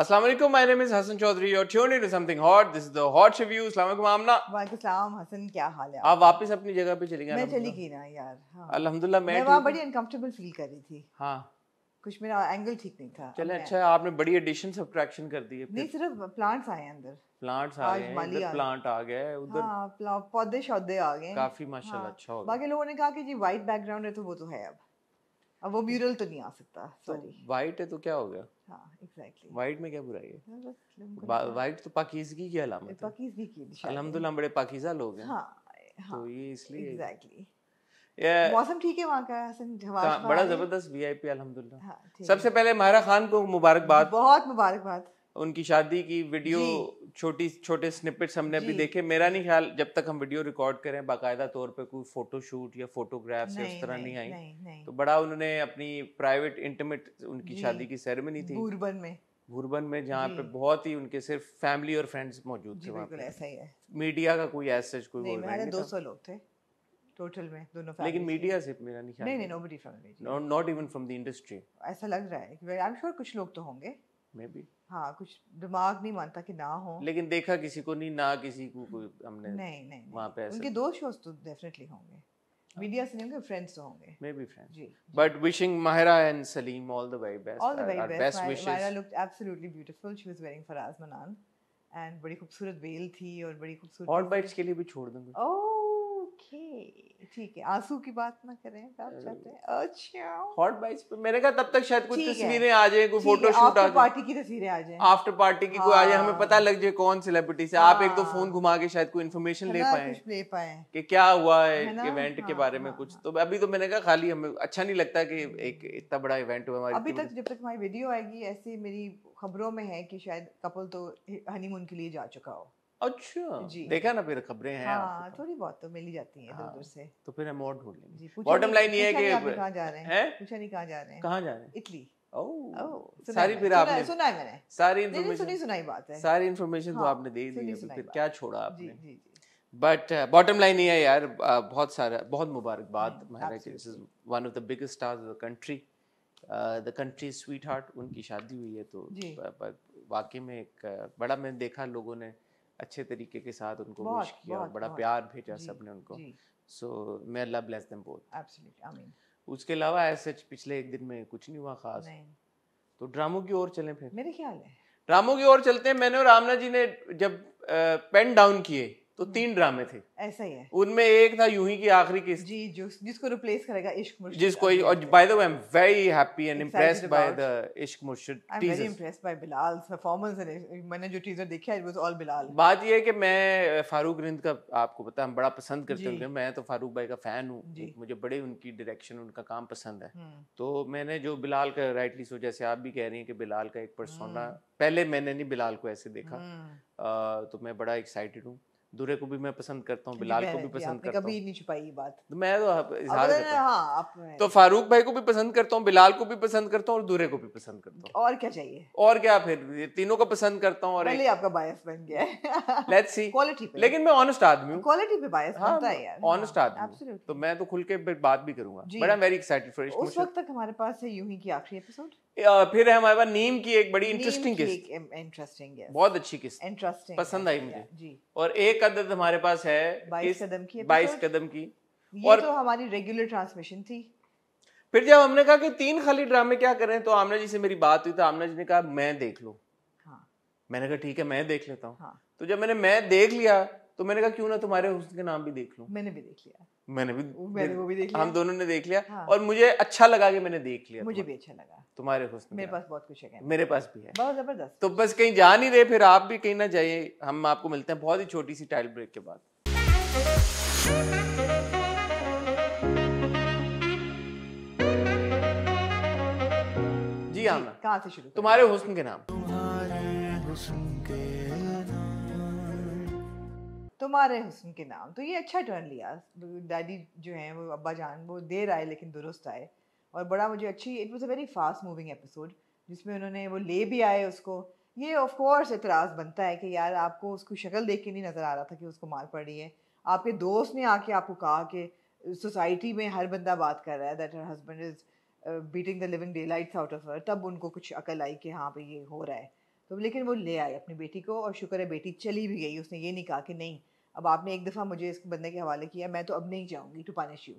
अस्सलाम वालेकुम my name is Hasan Chaudhry you're tuned You're tuned something hot this is the hot review अस्सलाम वालेकुम आमना. वालेकुम सलाम हसन क्या हाल है? आप वापस अपनी जगह पे चली गई मैं चली गई ना यार. हां अल्हम्दुलिल्लाह मैं मैं वहाँ बड़ी अनकंफर्टेबल फील कर रही थी. हां कुछ मेरा एंगल ठीक नहीं था. चले अच्छा है आपने बड़ी एडिशन सबट्रैक्शन कर दी है. नहीं सिर्फ प्लांट्स आए अंदर. प्लांट्स आ गए हैं इधर प्लांट आ गए उधर हां पौधे शौधे आ गए काफी माशाल्लाह हाँ. अच्छा हो गया बाकी लोगों ने कहा कि जी वाइट बैकग्राउंड है तो वो तो है अब अब वो म्यूरल तो नहीं आ सकता सॉरी तो वाइट है तो क्या हो गया वाइट हाँ, में क्या बुराई है वाइट हाँ, तो पाकिजगी की अलामत है पाकिजगी की अल्हम्दुलिल्लाह बड़े पाकिजा लोग हैं हाँ, तो ये इसलिए एग्जैक्टली मौसम ठीक है वहाँ का बड़ा जबरदस्त वीआईपी अल्हम्दुलिल्लाह सबसे पहले महारा खान को मुबारकबाद बहुत मुबारकबाद उनकी शादी की वीडियो छोटी छोटे स्निपेट्स हमने अभी देखे मेरा नहीं ख्याल जब तक हम वीडियो रिकॉर्ड करें बाकायदा तौर पे कोई फोटोशूट या फोटोग्राफ्स या उस तरह नहीं, नहीं, आई तो बड़ा उन्होंने अपनी प्राइवेट इंटीमेट उनकी शादी की सेरेमनी थी भूरबन में भूरबन में जहाँ पे बहुत ही उनके सिर्फ फैमिली और फ्रेंड्स मौजूद थे वहाँ मीडिया का कोई ऐसे दो सौ लोग थे टोटल में दोनों लेकिन मीडिया से मेरा नहीं नहीं नहीं nobody from not even from the industry ऐसा लग रहा है आई एम श्योर कुछ लोग तो होंगे मे बी हाँ कुछ दिमाग नहीं मानता कि ना हो लेकिन देखा किसी को नहीं ना किसी को कोई हमने नहीं नहीं वहाँ पे उनके दो शोज तो डेफिनेटली होंगे मीडिया हाँ। से नहीं होंगे फ्रेंड्स तो होंगे मे बी फ्रेंड्स जी but wishing Mahira and Saleem all the very best all the very best Mahira looked absolutely beautiful she was wearing Faraz Manan and बड़ी खूबसूरत वेल थी और बड़ी खूबसूरत हॉट बाइट्स के लिए भी छोड़ दूंगा ओह oh, ओके ठीक है आंसू की बात ना करें आप चाहते हैं अच्छा हॉट बाइस पे मैंने कहा तब तक शायद कुछ तस्वीरें आ जाए कोई फोटो शूट आ पार्टी की तस्वीरें आ जाए आफ्टर पार्टी की कोई आ जाए हमें पता लग जाए कौन सेलिब्रिटी से आप एक तो फोन हाँ। घुमा के शायद कोई इन्फॉर्मेशन ले पाए ले पाए कि क्या हुआ है इवेंट के हाँ, बारे में हाँ, कुछ तो अभी तो मैंने कहा खाली हमें अच्छा नहीं लगता कि एक इतना बड़ा इवेंट हुआ हमारे अभी तक जब तक हमारी वीडियो आएगी ऐसी मेरी खबरों में है कि शायद कपल तो हनीमून के लिए जा चुका हो अच्छा जी देखा ना फिर खबरें हैं हाँ, थोड़ी बहुत तो मिल जाती है हाँ, से तो फिर हम और ढूंढ लेंगे बॉटम लाइन ये है कि कहाँ जा रहे हैं पूछा नहीं कहाँ जा रहे हैं कहाँ जा रहे हैं इटली सारी फिर आपने सुना है मैंने सारी इन्फॉर्मेशन सुनी सुनाई बात है सारी इन्फॉर्मेशन तो हाँ, आपने दे दी है तो फिर क्या छोड़ा आपने बट बॉटम लाइन ये है यार uh, बहुत सारा बहुत मुबारकबाद this is one of the biggest stars of the country the country sweetheart उनकी शादी हुई है तो वाकई में एक uh, बड़ा मैंने देखा लोगों ने अच्छे तरीके के साथ उनको विश किया बहुत, बड़ा बहुत, प्यार भेजा सबने उनको so may Allah bless them both absolutely आमीन उसके अलावा ऐसे पिछले एक दिन में कुछ नहीं हुआ खास नहीं। तो ड्रामों की ओर चलें फिर मेरे ख्याल है ड्रामों की ओर चलते हैं मैंने और आमना जी ने जब पेन डाउन किए तो तीन ड्रामे थे ऐसा ही है उनमें एक था यूं ही की आखिरी किस्त जी जो जिसको रिप्लेस करेगा इश्क मुर्शिद जिसको और by the way I am very happy and impressed by the Ishq Murshid teaser I am very impressed by Bilal performance and मैंने जो टीजर देखा इट वाज ऑल बिलाल बात ये है कि मैं फारूक रिंद का आपको पता हम बड़ा पसंद करते हैं मैं तो फारूक भाई का फैन हूँ मुझे बड़े उनकी डायरेक्शन उनका काम पसंद है हम्म। तो मैंने जो बिलाल का राइटली सो जैसे आप भी कह रही हैं कि बिलाल का एक पर्सोना हम्म। पहले मैंने नहीं बिलाल को ऐसे देखा हम्म। तो मैं बड़ा एक्साइटेड हूँ दूरे को भी मैं पसंद करता हूँ बिलाल को भी पसंद करता कभी नहीं छुपाई बात तो मैं तो इजहार करता हाँ, तो फारूक भाई को भी पसंद करता हूँ बिलाल को भी पसंद करता हूँ और दूरे को भी पसंद करता हूँ और क्या चाहिए और क्या फिर तीनों को पसंद करता हूँ और आपका बायस बन गया लेट्स सी क्वालिटी पे लेकिन मैं ऑनेस्ट आदमी हूँ क्वालिटी पे बायस हाँ, बनता है यार ऑनेस्ट हाँ, आदमी तो मैं तो खुल के बात भी करूंगा but I am very excited for it उस वक्त तक हमारे पास है यूं ही की आखिरी एपिसोड फिर है हमारे पास नीम की एक बड़ी इंटरेस्टिंग किस्त इंटरेस्टिंग बहुत अच्छी किस्त इंटरेस्टिंग पसंद आई मुझे जी और एक अदद हमारे पास है बाईस कदम की बाईस कदम की और तो हमारी रेगुलर ट्रांसमिशन थी फिर जब हमने कहा कि तीन खाली ड्रामे क्या करें तो आमना जी से मेरी बात हुई तो आमना जी ने कहा मैं देख लो हाँ। मैंने कहा ठीक है मैं देख लेता हूँ हाँ। तो जब मैंने मैं देख लिया तो मैंने कहा क्यों ना तुम्हारे हुस्न के नाम भी देख लो मैंने भी देख लिया मैंने भी मैंने वो भी देख लिया हम दोनों ने देख लिया हाँ। और मुझे अच्छा लगा कि मैंने देख लिया मुझे भी अच्छा लगा तुम्हारे हुस्न मेरे पास बहुत कुछ है मेरे पास भी है बहुत जबरदस्त तो बस कहीं जा नहीं रहे फिर आप भी कहीं ना जाइए हम आपको मिलते हैं बहुत ही छोटी सी टाइल ब्रेक के बाद जी आना कहाँ से शुरू तुम्हारे हुस्न के नाम तुम्हारे हुस्न तुम्हारे हुसन के नाम तो ये अच्छा टर्न लिया डैडी जो है वो अब्बा जान वो देर आए लेकिन दुरुस्त आए और बड़ा मुझे अच्छी it was a very fast moving episode जिसमें उन्होंने वो ले भी आए उसको ये ऑफ कोर्स एतराज़ बनता है कि यार आपको उसकी शक्ल देख के नहीं नज़र आ रहा था कि उसको मार पड़ रही है आपके दोस्त ने आके आपको कहा कि सोसाइटी में हर बंदा बात कर रहा है that her husband is beating the living daylights out of her तब उनको कुछ अकल आई कि हाँ भाई ये हो रहा है तो लेकिन वो ले आई अपनी बेटी को और शुक्र है बेटी चली भी गई उसने ये नहीं कहा कि नहीं अब आपने एक दफ़ा मुझे इस बंदे के हवाले किया मैं तो अब नहीं जाऊँगी टू पानिश यू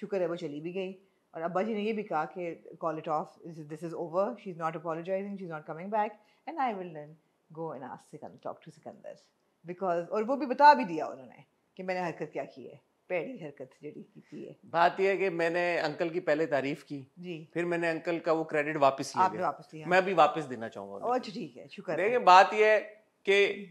शुक्र है वो चली भी गई और अब्बा जी ने ये भी कहा कि call it off this is over she is not apologising she is not coming back and I will learn go and ask Sikandar talk to Sikandar because और वो भी बता भी दिया उन्होंने कि मैंने हरकत क्या की है पहली हरकत जड़ी की थी है बात यह है कि मैंने अंकल की पहले तारीफ की जी फिर मैंने अंकल का वो क्रेडिट वापस लिया आपने वापस लिया मैं भी वापस देना चाहूंगा अच्छा ठीक है शुक्र देखिए बात यह है कि हम्म।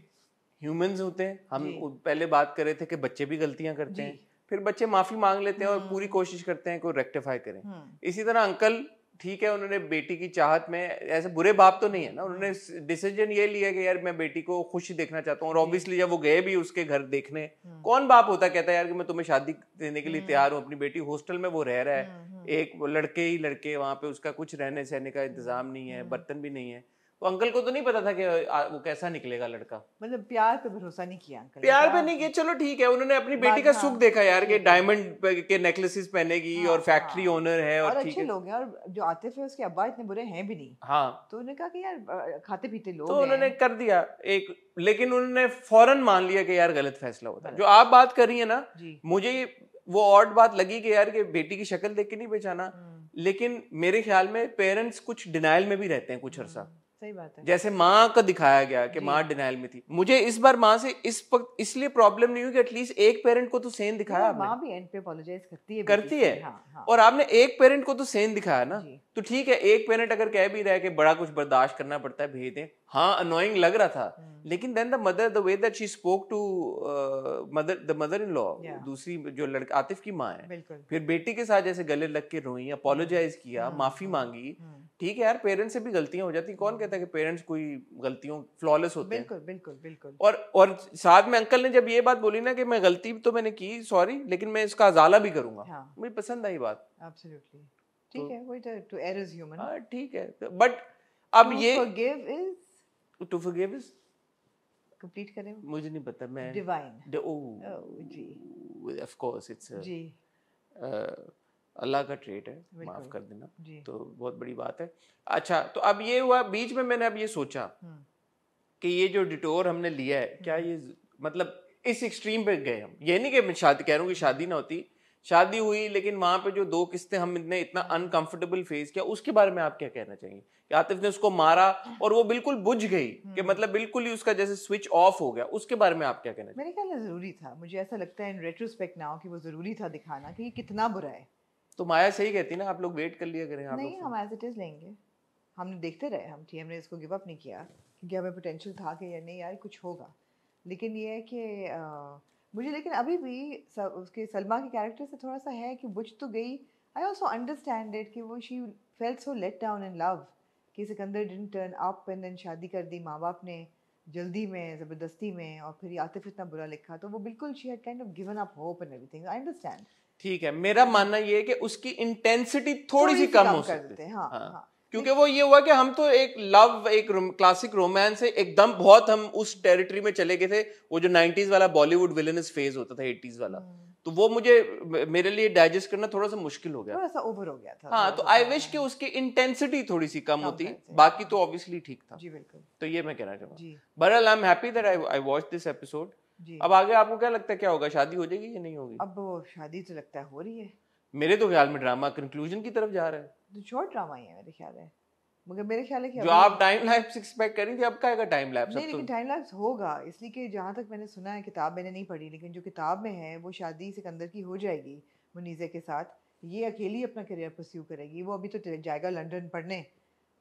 ह्यूमंस होते हैं हम पहले बात कर रहे थे कि बच्चे भी गलतियां करते हैं फिर बच्चे माफी मांग लेते हैं और हम्म। पूरी कोशिश करते हैं कोई रेक्टिफाई करें हम्म। इसी तरह अंकल ठीक है उन्होंने बेटी की चाहत में ऐसे बुरे बाप तो नहीं है ना उन्होंने डिसीजन हम्म। ये लिया कि यार मैं बेटी को खुश देखना चाहता हूँ और ऑब्वियसली जब वो गए भी उसके घर देखने कौन बाप होता कहता है यार कि मैं तुम्हें शादी देने के लिए तैयार हूँ अपनी बेटी हॉस्टल में वो रह रहा है एक लड़के ही लड़के वहाँ पे उसका कुछ रहने सहने का इंतजाम नहीं है बर्तन भी नहीं है तो अंकल को तो नहीं पता था कि वो कैसा निकलेगा लड़का मतलब प्यार पे भरोसा नहीं किया अंकल प्यार पे नहीं किया चलो ठीक है उन्होंने अपनी बेटी का हाँ, सुख देखा यार कि डायमंड के नेकलेसेस पहनेगी हाँ, और फैक्ट्री ओनर हाँ। है और, अच्छे लोग हैं और जो आते थे उसके अब्बा इतने बुरे हैं भी नहीं हाँ तो उन्होंने कहा कि यार खाते पीते लोग तो उन्होंने कर दिया एक लेकिन उन्होंने फौरन मान लिया कि यार गलत फैसला होता है जो आप बात कर रही है ना मुझे वो और बात लगी कि यार कि बेटी की शक्ल देख के नहीं पहचाना हम्म। लेकिन मेरे ख्याल में पेरेंट्स कुछ डिनाइल में भी रहते हैं कुछ हम्म। अरसा सही बात है जैसे माँ का दिखाया गया कि माँ डिनाइल में थी मुझे इस बार माँ से इस इसलिए प्रॉब्लम नहीं हुई कि एटलीस्ट एक पेरेंट को तो सेन दिखाया माँ भी एंड पे अपोलोजाइज करती है करती है हाँ, हाँ। और आपने एक पेरेंट को तो सेन दिखाया ना तो ठीक है एक पेरेंट अगर कह भी रहा है कि बड़ा कुछ बर्दाश्त करना पड़ता है भेज हाँ अनोइंग लग रहा था हम्म। लेकिन then the mother the way that she spoke to mother the mother in law दूसरी जो लड़का आतिफ की माँ है फिर बेटी के साथ जैसे गले लग के रोई अपोलोजाइज हम्म। किया हम्म, माफी मांगी ठीक है यार पेरेंट्स से भी गलतियां हो जाती कौन कहता था कि पेरेंट्स कोई गलतियों फ्लॉलेस होते बिल्कुल, हैं बिल्कुल बिल्कुल और और साथ में अंकल ने जब ये बात बोली ना कि मैं गलती तो मैंने की सॉरी लेकिन मैं इसका अजाला भी करूंगा हाँ. मुझे पसंद आई बात एब्सोल्युटली तो ठीक है वही टू ह्यूमन हां ठीक है बट अब ये forgive is to forgive is complete करें मुझे नहीं पता मैं डिवाइन ओ oh, oh, जी ऑफ कोर्स इट्स जी uh, अल्लाह का ट्रेट है माफ कर देना तो बहुत बड़ी बात है अच्छा तो अब ये हुआ बीच में मैंने अब ये सोचा हम्म। कि ये जो डिटोर हमने लिया है क्या हम्म। ये मतलब इस एक्सट्रीम पे गए हम ये नहीं कि मैं शादी कह रहा हूँ कि शादी ना होती शादी हुई लेकिन वहां पे जो दो किस्तें हमने इतना अनकंफर्टेबल फेस किया उसके बारे में आप क्या कहना चाहेंगे आतिफ ने उसको मारा और वो बिल्कुल बुझ गई कि हम्म। मतलब बिल्कुल ही उसका जैसे स्विच ऑफ हो गया उसके बारे में आप क्या कहना मेरे ख्याल ज़रूरी था मुझे ऐसा लगता है इन रेट्रोस्पेक्ट नाउ कि वो ज़रूरी था दिखाना कि ये कितना बुरा है तो माया सही कहती ना आप लोग वेट कर लिया करें नहीं हम एज इट इज लेंगे हमने देखते रहे हम थी हमने इसको गिव अप नहीं किया क्योंकि हमें पोटेंशियल था कि या नहीं यार कुछ होगा लेकिन ये है कि मुझे लेकिन अभी भी उसके सलमा के कैरेक्टर से थोड़ा सा है कि बुझ तो गई आई ऑल्सो अंडरस्टैंड इट कि वो she fell so let down in love कि सिकंदर डिन टर्न अप एंड देन शादी कर दी माँ बाप ने जल्दी में ज़बरदस्ती में और फिर आतिफ इतना बुरा लिखा तो वो बिल्कुल she had kind of given up hope and everything I understand ठीक है मेरा मानना यह है कि उसकी इंटेंसिटी थोड़ी, सी कम, हो सकती है हाँ, हाँ, हाँ। क्योंकि वो ये हुआ कि हम तो एक लव एक क्लासिक रोमांस है एकदम बहुत हम उस टेरिटरी में चले गए थे वो जो 90s वाला बॉलीवुड विलेनस फेज होता था 80s वाला हम्म। तो वो मुझे मेरे लिए डाइजेस्ट करना थोड़ा सा मुश्किल हो गया थोड़ा सा ओवर हो गया था हाँ तो आई विश कि उसकी इंटेंसिटी थोड़ी सी कम होती बाकी तो ऑब्वियसली ठीक था जी बिल्कुल तो ये मैं कहना चाहूँगा बहरहाल I am happy that I I watch this episode अब आगे आपको क्या लगता है क्या होगा शादी हो जाएगी या नहीं होगी अब शादी तो लगता है हो रही है मेरे तो ख्याल में ड्रामा कंक्लूजन की तरफ जा रहा है तो शॉर्ट ड्रामा ही है मेरे ख्याल है मगर मेरे ख्याल है कि जो आप टाइम लैप्स एक्सपेक्ट करी थी अब का आएगा टाइम लैप्स नहीं तो- लेकिन टाइम लैप्स होगा इसलिए कि जहां तक मैंने सुना है किताब मैंने नहीं पढ़ी लेकिन जो किताब में है वो शादी सिकंदर की हो जाएगी मुनीज़े के साथ ये अकेली अपना करियर परस्यू करेगी वो अभी तो जाएगा लंदन पढ़ने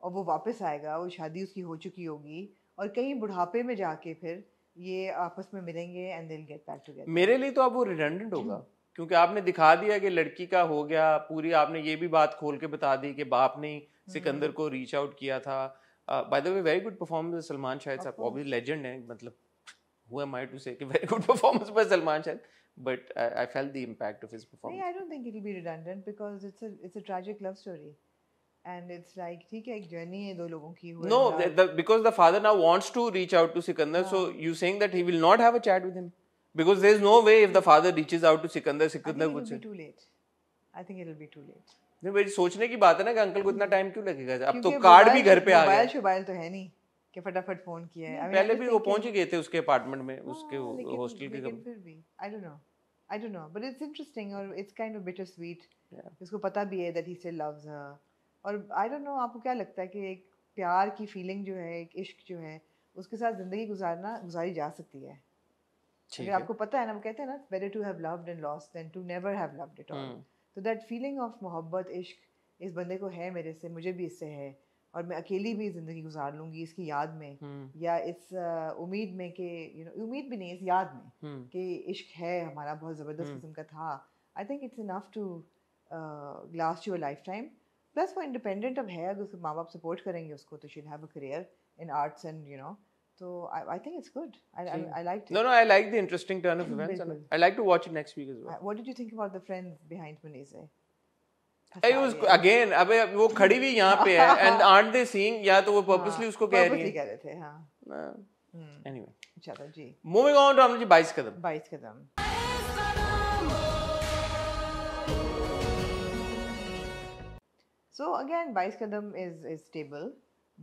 और वो वापस आएगा वो शादी उसकी हो चुकी होगी और कहीं बुढ़ापे में जाके फिर ये आपस में मिलेंगे and then get back together मेरे लिए तो अब वो रिडंडेंट होगा क्योंकि आपने दिखा दिया कि लड़की का हो गया पूरी आपने ये भी बात खोल के बता दी कि बाप ने सिकंदर हम्म। को रीच आउट किया था by the way very good performance Salman Shahid साहब ऑब्वियसली लेजेंड है मतलब who am I too say कि very good performance by Salman Shahid but I felt the impact of his performance I don't think it will be redundant because it's a it's a tragic love story and it's like theek hai ek journey hai do logon ki हुई no the, the, because the father now wants to reach out to Sikandar yeah. so you saying that he will not have a chat with him because there is no way if the father reaches out to Sikandar Sikandar would say too late I think it will be too late नहीं भाई सोचने की बात है ना कि uncle को इतना टाइम क्यों लगेगा अब तो कार्ड भी घर पे आ गया मोबाइल शोबाइल तो है नहीं कि फटाफट फोन किया है पहले I mean, भी वो पहुंच ही गए थे उसके अपार्टमेंट में उसके हॉस्टल के फिर भी I don't know I don't know but it's interesting और it's kind of bittersweet उसको पता भी है that he still loves her और आई डोंट नो आपको क्या लगता है कि एक प्यार की फीलिंग जो है एक इश्क जो है उसके साथ ज़िंदगी गुजारना गुजारी जा सकती है अगर आपको पता है ना वो कहते हैं ना better to have loved and lost than to never have loved it all तो दैट फीलिंग ऑफ मोहब्बत इश्क इस बंदे को है मेरे से मुझे भी इससे है और मैं अकेली भी ज़िंदगी गुजार लूँगी इसकी याद में hmm. या इस उम्मीद में कि यू नो उम्मीद भी नहीं इस याद में hmm. कि इश्क है हमारा बहुत ज़बरदस्त हम्म। किस्म hmm. का था I think it's enough to last your lifetime plus वो इंडिपेंडेंट अब है अगर उसके माँ बाप सपोर्ट करेंगे उसको तो she'll have a career in arts and you know तो I I think it's good I I like no no I like the interesting turn of events I like to watch it next week as well what did you think about the friend behind Manizeh I was again अब वो खड़ी भी यहां पे है and aren't they seeing या तो वो पर्पसली हाँ, उसको कह रही है कह रहे थे हां एनीवे चलो जी मूविंग ऑन टू हमने जी 22 कदम 22 कदम सो अगेन बाईस कदम इज़ इज़ स्टेबल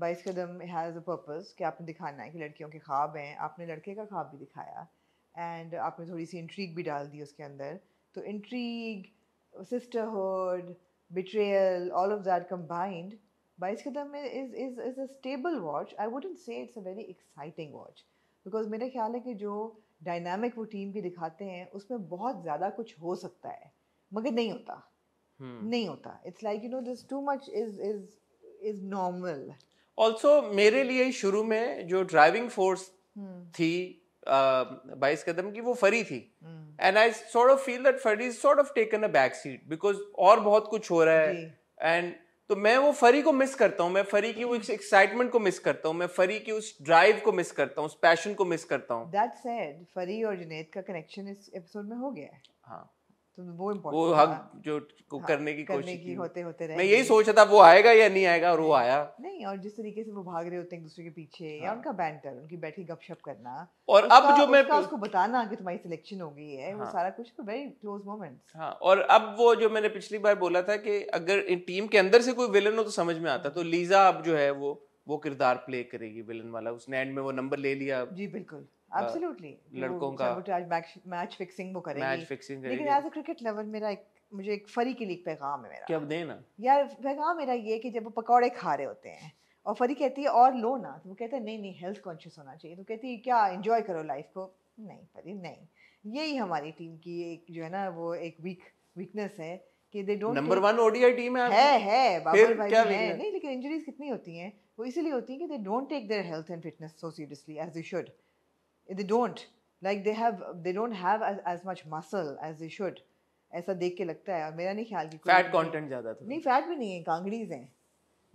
बाईस कदम हैज़ अ पर्पज़ कि आपने दिखाना है कि लड़कियों के ख्वाब हैं आपने लड़के का ख्वाब भी दिखाया एंड आपने थोड़ी सी इंट्रीग भी डाल दी उसके अंदर तो intrigue sisterhood betrayal all of that combined बाईस कदम is is is a stable watch I wouldn't say it's a very exciting watch because मेरा ख्याल है कि जो डायनामिक वो टीम की दिखाते हैं उसमें बहुत ज़्यादा कुछ हो सकता है मगर नहीं होता Hmm. नहीं होता it's like you know this too much is is is normal also मेरे लिए शुरू में जो ड्राइविंग फोर्स hmm. थी बाईस कदम की वो फरी थी and I sort of feel that Fari is sort of taken a back seat because और बहुत कुछ हो रहा है एंड तो मैं वो फरी को मिस करता हूँ मैं फरी की वो एक्साइटमेंट hmm. को मिस करता हूँ मैं फरी की उस ड्राइव को मिस करता हूँ उस पैशन को मिस करता हूँ दैट सेड फरी और जुनेद का कनेक्शन इस एपिसोड में हो गया है हाँ तो वो वो हक जो को हाँ, करने की करने कोशिश की की होते होते रहे मैं यही सोच रहा था वो आएगा या नहीं आएगा और वो आया नहीं और जिस तरीके से वो भाग रहे होते हैं दूसरे के पीछे हाँ। या उनका बैंटर उनकी बैठी गपशप करना और अब जो मैं उसको बताना कि तुम्हारी सिलेक्शन हो गई है वो हाँ। सारा कुछ वेरी क्लोज मोमेंट हाँ और अब वो जो मैंने पिछली बार बोला था कि अगर टीम के अंदर से कोई विलन हो तो समझ में आता तो लीजा अब जो है वो वो किरदार प्ले करेगी विलन वाला उसने एंड में वो नंबर ले लिया जी बिल्कुल एब्सोल्युटली लड़कों का वो आज मैच मैच फिक्सिंग वो करेंगे मैच फिक्सिंग करेंगे लेकिन एज अ क्रिकेट लवर मेरा एक मुझे एक फरी के लिए एक पैगाम है मेरा क्या ना यार पैगाम मेरा ये कि जब वो पकौड़े खा रहे होते हैं और फरी कहती है और लो ना तो वो कहता है नहीं नहीं हेल्थ कॉन्शियस होना चाहिए तो कहती है क्या इन्जॉय करो लाइफ को नहीं फरी नहीं यही हमारी टीम की एक जो है ना वो एक वीक वीकनेस है कि they don't number one ODI team है है है बाबर भाई क्या है नहीं लेकिन इंजरीज कितनी होती हैं वो इसीलिए होती हैं कि they don't take their health and fitness so seriously as they should they don't like they have they don't have as, as much muscle as they should ऐसा देख के लगता है और मेरा नहीं ख्याल कि फैट कंटेंट ज्यादा था नहीं फैट भी नहीं है कांगड़ीज हैं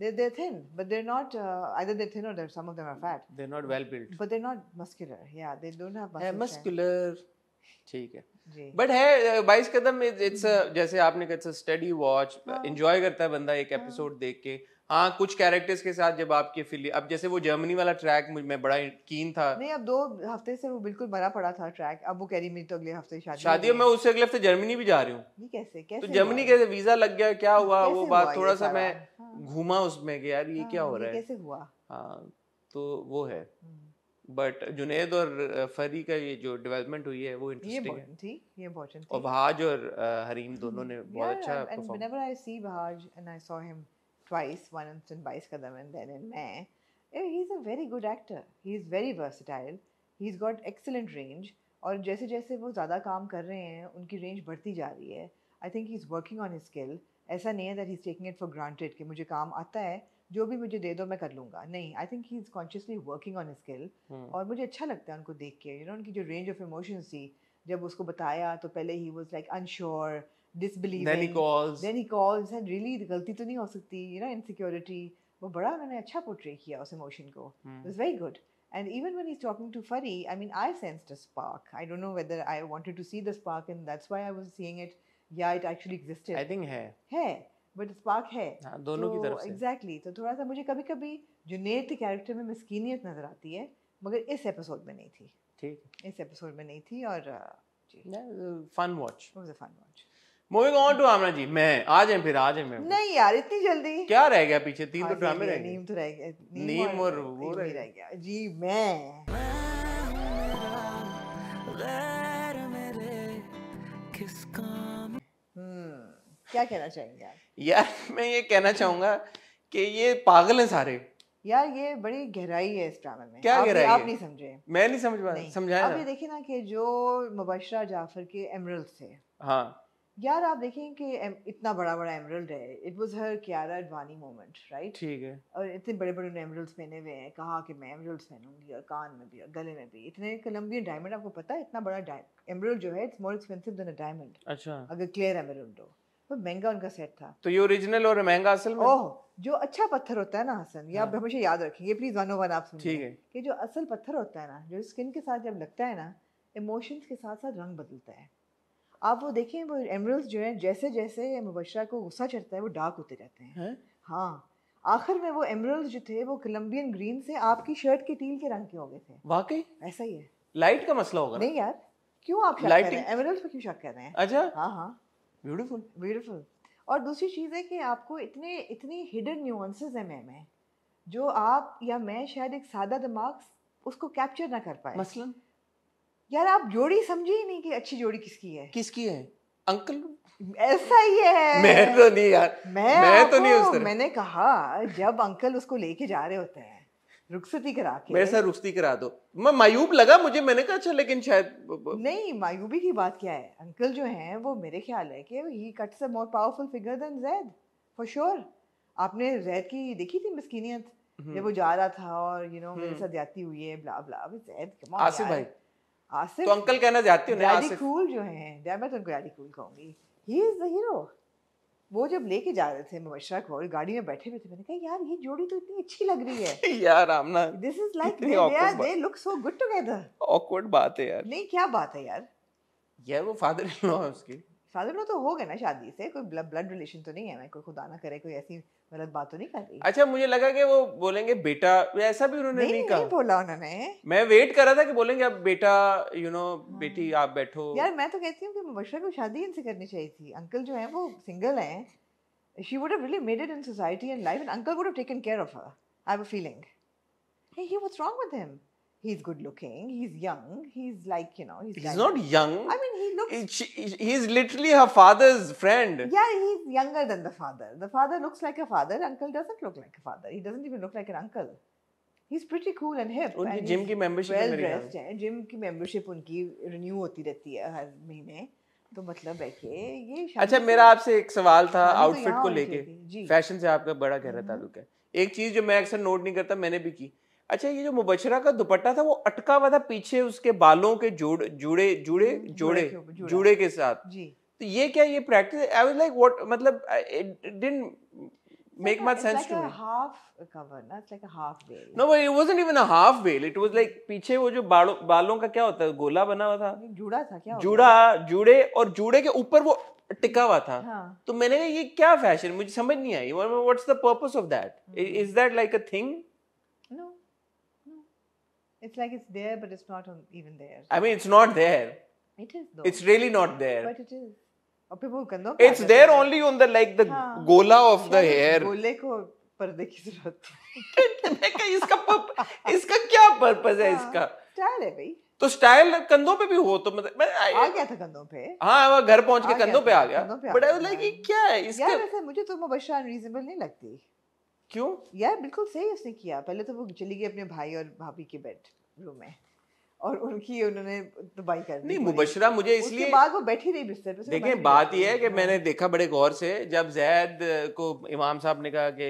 they they're thin but they're not uh, either they're thin or they're, some of them are fat they're not well built but they're not muscular yeah they don't have muscle muscular ठीक है but है बाईस कदम it's जैसे आपने कहा study watch enjoy करता है बंदा एक एपिसोड देख के हाँ कुछ कैरेक्टर्स के साथ जब आपके फिल्म अब जैसे वो जर्मनी वाला ट्रैक मैं बड़ा कीन था नहीं अब दो हफ्ते से वो बिल्कुल मरा पड़ा था ट्रैक अब वो कह रही मेरी तो अगले हफ्ते शादी शादी मैं उससे अगले हफ्ते जर्मनी भी जा रही हूँ कैसे कैसे तो जर्मनी कैसे वीजा लग गया क्या हुआ वो बात थोड़ा सा मैं हाँ। घूमा उसमें कि यार ये हाँ, क्या हो रहा है कैसे हुआ हाँ तो वो है बट हम्म। जुनेद और फरी का ये जो डेवलपमेंट हुई है वो इंटरेस्टिंग है थी ये बहुत और भाज और हरीम दोनों ने हम्म, बहुत अच्छा perform whenever I see Bhaj and I saw him twice, once in Baiskadam and then in Main. Eh, he's a very good actor. He's very versatile. He's got excellent range. और जैसे जैसे वो ज़्यादा काम कर रहे हैं उनकी रेंज बढ़ती जा रही है I think he is working on his skill ऐसा नहीं है that he is taking it for granted कि मुझे काम आता है जो भी मुझे दे दो मैं कर लूँगा नहीं I think he is consciously working on his skill और मुझे अच्छा लगता है उनको देख के यू you नो know, उनकी जो रेंज ऑफ इमोशंस थी जब उसको बताया तो पहले he was like unsure disbelieve then he calls then he calls and really गलती तो नहीं हो सकती यू नो इनसिक्योरिटी वो बड़ा उन्होंने अच्छा पोर्ट्रे किया उस इमोशन को it was very good and even when he talking to Fari I mean I sensed a spark I don't know whether I wanted to see the spark and that's why I was seeing it या it actually existed I think है है but spark है दोनों की तरफ से exactly तो थोड़ा सा मुझे कभी-कभी जुनेद के कैरेक्टर में मस्कीनियत नजर आती है मगर इस एपिसोड में नहीं थी ठीक इस एपिसोड में नहीं थी और जी fun watch was a fun watch moving on to Amna ji मैं आज हम फिर आज मैं नहीं यार इतनी जल्दी क्या रह गया पीछे तीन तो ड्रामे रह गए नीम तो रह गया नीम और वो रह गया जी मैं मेरे किस काम हम्म, क्या कहना चाहेंगे यार यार मैं ये कहना चाहूंगा कि ये पागल हैं सारे यार ये बड़ी गहराई है इस ड्रामे में क्या गहराई आप नहीं समझे मैं नहीं समझ पा समझाया अब ये देखिए ना कि जो मुबशरा जाफर के एमरल्ड थे हाँ यार आप देखें कि इतना बड़ा बड़ा एमरल्ड है it was her Kiara Advani moment right ठीक है और इतने बड़े बड़े एमरल्ड्स पहने हुए हैं कहा कि मैं एमरल्ड्स पहनूंगी और कान में भी और गले में भी इतने कोलम्बियन डायमंड आपको पता है इतना बड़ा एमरल्ड जो है it's more expensive than a diamond अच्छा अगर क्लियर एमरल्ड हो तो महंगा उनका सेट था तो ये ओरिजिनल और महंगा असल में ओह जो अच्छा पत्थर होता है ना हसन ये आप हाँ। हमेशा याद रखेंगे प्लीज वन ओ वन आप सुनिए कि जो असल पत्थर होता है ना जो स्किन के साथ जब लगता है ना इमोशंस के साथ साथ रंग बदलता है आप वो देखें वो एमरल्स जो हैं जैसे जैसे मुबशरा को गुस्सा चढ़ता है वो डार्क होते जाते हैं है? हाँ आखिर में वो एमरल्स जो थे वो कोलम्बियन ग्रीन से आपकी शर्ट के टील के रंग के हो गए थे वाकई ऐसा ही है लाइट का मसला होगा नहीं यार क्यों आप शक कर एमरल्ड पे क्यों शक कर रहे हैं अच्छा हाँ हाँ ब्यूटीफुल ब्यूटीफुल और दूसरी चीज़ है कि आपको इतने इतनी हिडन न्यूअंसेस हैं मैम जो आप या मैं शायद एक सादा दिमाग उसको कैप्चर ना कर पाए मसलन यार आप जोड़ी समझे ही नहीं कि अच्छी जोड़ी किसकी है किसकी है अंकल ऐसा ही है मैं तो नहीं यार मैं, मैं तो नहीं उस तरह मैंने कहा जब अंकल उसको लेके जा रहे होते हैं रुखसती करा के मेरे साथ रुखसती करा दो मैं मायूब लगा मुझे मैंने कहा अच्छा लेकिन शायद नहीं मायूबी की बात क्या है अंकल जो है वो मेरे ख्याल है कि he cuts a more powerful figure than Zaid for sure आपने जैद की देखी थी मस्किनियत हम्म। जब वो जा रहा था और यू नो मेरे हम्म। साथ जाती हुई है ब्ला ब्ला जैद आसिफ भाई आसिफ तो अंकल कहना चाहती हूँ डैडी कूल जो हैं मैं तो उनको डैडी कूल कहूँगी ही इज़ द हीरो वो जब लेके जा रहे थे मुबशरा को और गाड़ी में बैठे हुए थे मैंने कहा यार ये जोड़ी तो इतनी अच्छी लग रही है यार Amna this is like they are they look so good together awkward बात है यार नहीं क्या बात है यार यार वो फादर इन लॉ है उसकी शादी तो हो गए ना शादी से कोई ब्लड ब्लड रिलेशन तो नहीं है मैं कोई खुदा ना करे कोई ऐसी गलत बात तो नहीं कर रही अच्छा मुझे लगा कि वो बोलेंगे बेटा ऐसा भी उन्होंने नहीं, नहीं, नहीं कहा नहीं बोला उन्होंने मैं वेट कर रहा था कि बोलेंगे अब बेटा यू you नो know, हाँ। बेटी आप बैठो यार मैं तो कहती हूँ कि मुबशरा को शादी इनसे करनी चाहिए थी अंकल जो है वो सिंगल हैं she would have really made it in society and life and uncle would have taken care of her I have a feeling he what's wrong with him he's good looking he's young he's like you know he's, he's not young i mean he looks it, she, he's literally her father's friend yeah he's younger than the father the father looks like a father uncle doesn't look like a father he doesn't even look like an uncle he's pretty cool and hip unki and gym की membership well dressed है gym की membership उनकी renew होती रहती है हर महीने तो मतलब है कि ये अच्छा मेरा आपसे एक सवाल था आउटफिट को लेके फैशन से आपका बड़ा गहरा ताल्लुक है एक चीज जो मैं अक्सर नोट नहीं करता मैंने भी की अच्छा ये जो मुबशरा का दुपट्टा था वो अटका हुआ था पीछे उसके बालों के जोड़ जुड़े जुड़े हम्म, जोड़े जुड़े के साथ जी तो ये क्या ये practice I was like what मतलब it didn't make much sense to me half cover me. Like a half veil no but it wasn't even a half veil it was like पीछे वो जो बालों बालों का क्या होता है गोला बना हुआ था जुड़ा था क्या जुड़ा जुड़े और जुड़े के ऊपर वो टिका हुआ था हाँ। तो मैंने कहा ये क्या फैशन मुझे समझ नहीं I what's the purpose of that is that like a thing no It's like it's there, but it's not even there. I mean, it's not there. It is though. It's really not there. But it is. और people can गंदों It's there only on the like the हाँ, gola of the hair. गोले को पर्दे की जरूरत है. इसका इसका क्या पर्पस है इसका? Style है भाई. तो स्टाइल कंधों पे भी हो तो मतलब मैं आ गया था कंधों पे हाँ वो घर पहुंच के कंधों पे आ गया बट आई वाज लाइक ये क्या है इसके मुझे तो मुबशान रीजनेबल नहीं लगती क्यों यार बिल्कुल सही उसने किया पहले तो वो चली गई अपने भाई और भाभी के बेड रूम में और उनकी उन्होंने दुबई कर नहीं मुबशरा मुझे इसलिए बाद वो बैठी रही बिस्तर पे देखिए बात ये है कि मैंने हाँ। देखा बड़े गौर से जब जैद को इमाम साहब ने कहा कि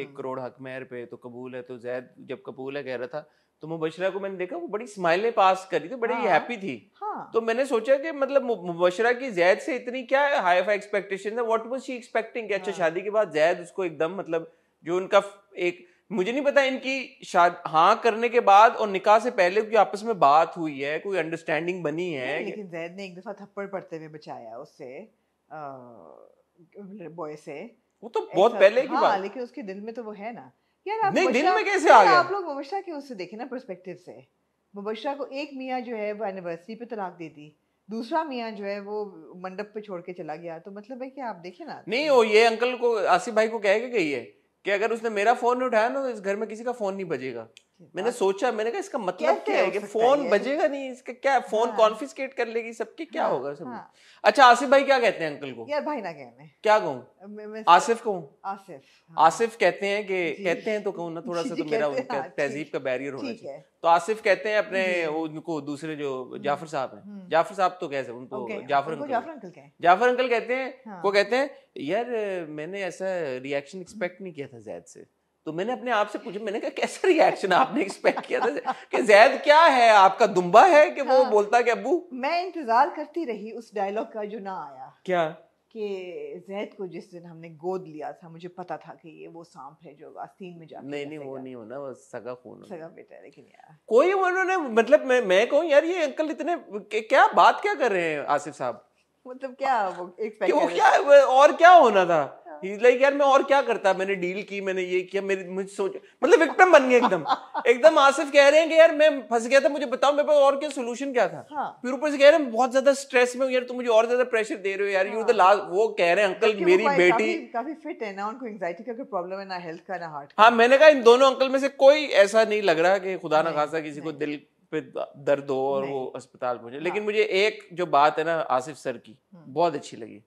एक हाँ। करोड़ हक मेहर पे तो कबूल है तो जैद जब कबूल है कह रहा था तो मुबशरा को मैंने देखा वो बड़ी स्माइलें पास करी थी बड़ी हैप्पी थी तो मैंने सोचा कि मतलब मुबशरा की जैद से इतनी क्या हाई फाई एक्सपेक्टेशन है व्हाट वाज शी एक्सपेक्टिंग कि अच्छा हाँ। शादी के बाद जैद उसको एकदम मतलब जो उनका एक मुझे नहीं पता इनकी शाद हाँ करने के बाद और निकाह से पहले कोई आपस में बात हुई है कोई अंडरस्टैंडिंग बनी है लेकिन जैद ने एक दफा थप्पड़ पड़ते हुए बचाया उससे बॉय से वो तो बहुत पहले की हाँ, बात लेकिन उसके दिल में तो वो है ना यार आप नहीं दिल में कैसे आ गया आप लोग मुबशरा के उससे देखे ना पर्सपेक्टिव से मुबशरा को एक मियाँ जो है वो एनिवर्सरी पे तलाक दे दी दूसरा मियाँ जो है वो मंडप पे छोड़ के चला गया तो मतलब है कि आप देखे ना नहीं वो तो- ये अंकल को आसिफ भाई को कह के गई है कि अगर उसने मेरा फ़ोन नहीं उठाया ना तो इस घर में किसी का फ़ोन नहीं बजेगा मैंने सोचा मैंने कहा इसका मतलब क्या, क्या, क्या है कि फोन बजेगा नहीं इसका क्या फोन हाँ। कॉन्फिस्केट कर लेगी सबके क्या हाँ, होगा सब हाँ। अच्छा आसिफ भाई क्या कहते हैं अंकल को यार भाई ना कहने क्या कहूँ आसिफ कहूँ आसिफ हाँ। आसिफ कहते हैं कि कहते हैं तो कहूँ ना थोड़ा सा तो मेरा उनका हाँ, तहजीब का बैरियर होना चाहिए तो आसिफ कहते हैं अपने उनको दूसरे जो हम्म। जाफर साहब हैं हम्म। जाफर साहब तो कैसे उनको जाफर अंकल जाफर अंकल कहते हैं वो हाँ। कहते हैं यार मैंने ऐसा रिएक्शन हम्म। एक्सपेक्ट नहीं किया था जैद से तो मैंने अपने आप से पूछा मैंने कहा कैसा रिएक्शन आपने एक्सपेक्ट किया था कि जैद क्या है आपका दुम्बा है कि हाँ, वो बोलता कि अबू मैं इंतजार करती रही उस डायलॉग का जो ना आया क्या कि जैद को जिस दिन हमने गोद लिया था मुझे पता था कि ये वो सांप है जो आस्तीन में जाके नहीं नहीं वो नहीं होना वो सगा खून सगा बेटा लेकिन यार कोई उन्होंने मतलब मैं मैं कहूँ यार ये अंकल इतने क्या बात क्या कर रहे हैं आसिफ साहब मतलब क्या वो एक्सपेक्ट वो क्या है? और क्या होना था लाइक हाँ। यार मैं और क्या करता मैंने डील की मैंने ये किया मेरे मुझे सोच मतलब विक्टिम बन गए एकदम एकदम आसिफ कह रहे हैं कि यार मैं फंस गया था मुझे बताओ मेरे पास और क्या सोल्यूशन क्या था हाँ। फिर ऊपर से कह रहे हैं बहुत ज्यादा स्ट्रेस में यार तुम मुझे और ज्यादा प्रेशर दे रहे हो यार यू द लास्ट वो कह रहे हैं अंकल मेरी बेटी काफी, काफी फिट है ना उनको एंजाइटी का प्रॉब्लम है ना हेल्थ का ना हार्ट हाँ मैंने कहा इन दोनों अंकल में से कोई ऐसा नहीं लग रहा कि खुदा ना खासा किसी को दिल पे दर्द हो और वो अस्पताल पहुंचे लेकिन हाँ। मुझे एक जो बात है ना आसिफ सर की हम्म। बहुत अच्छी लगी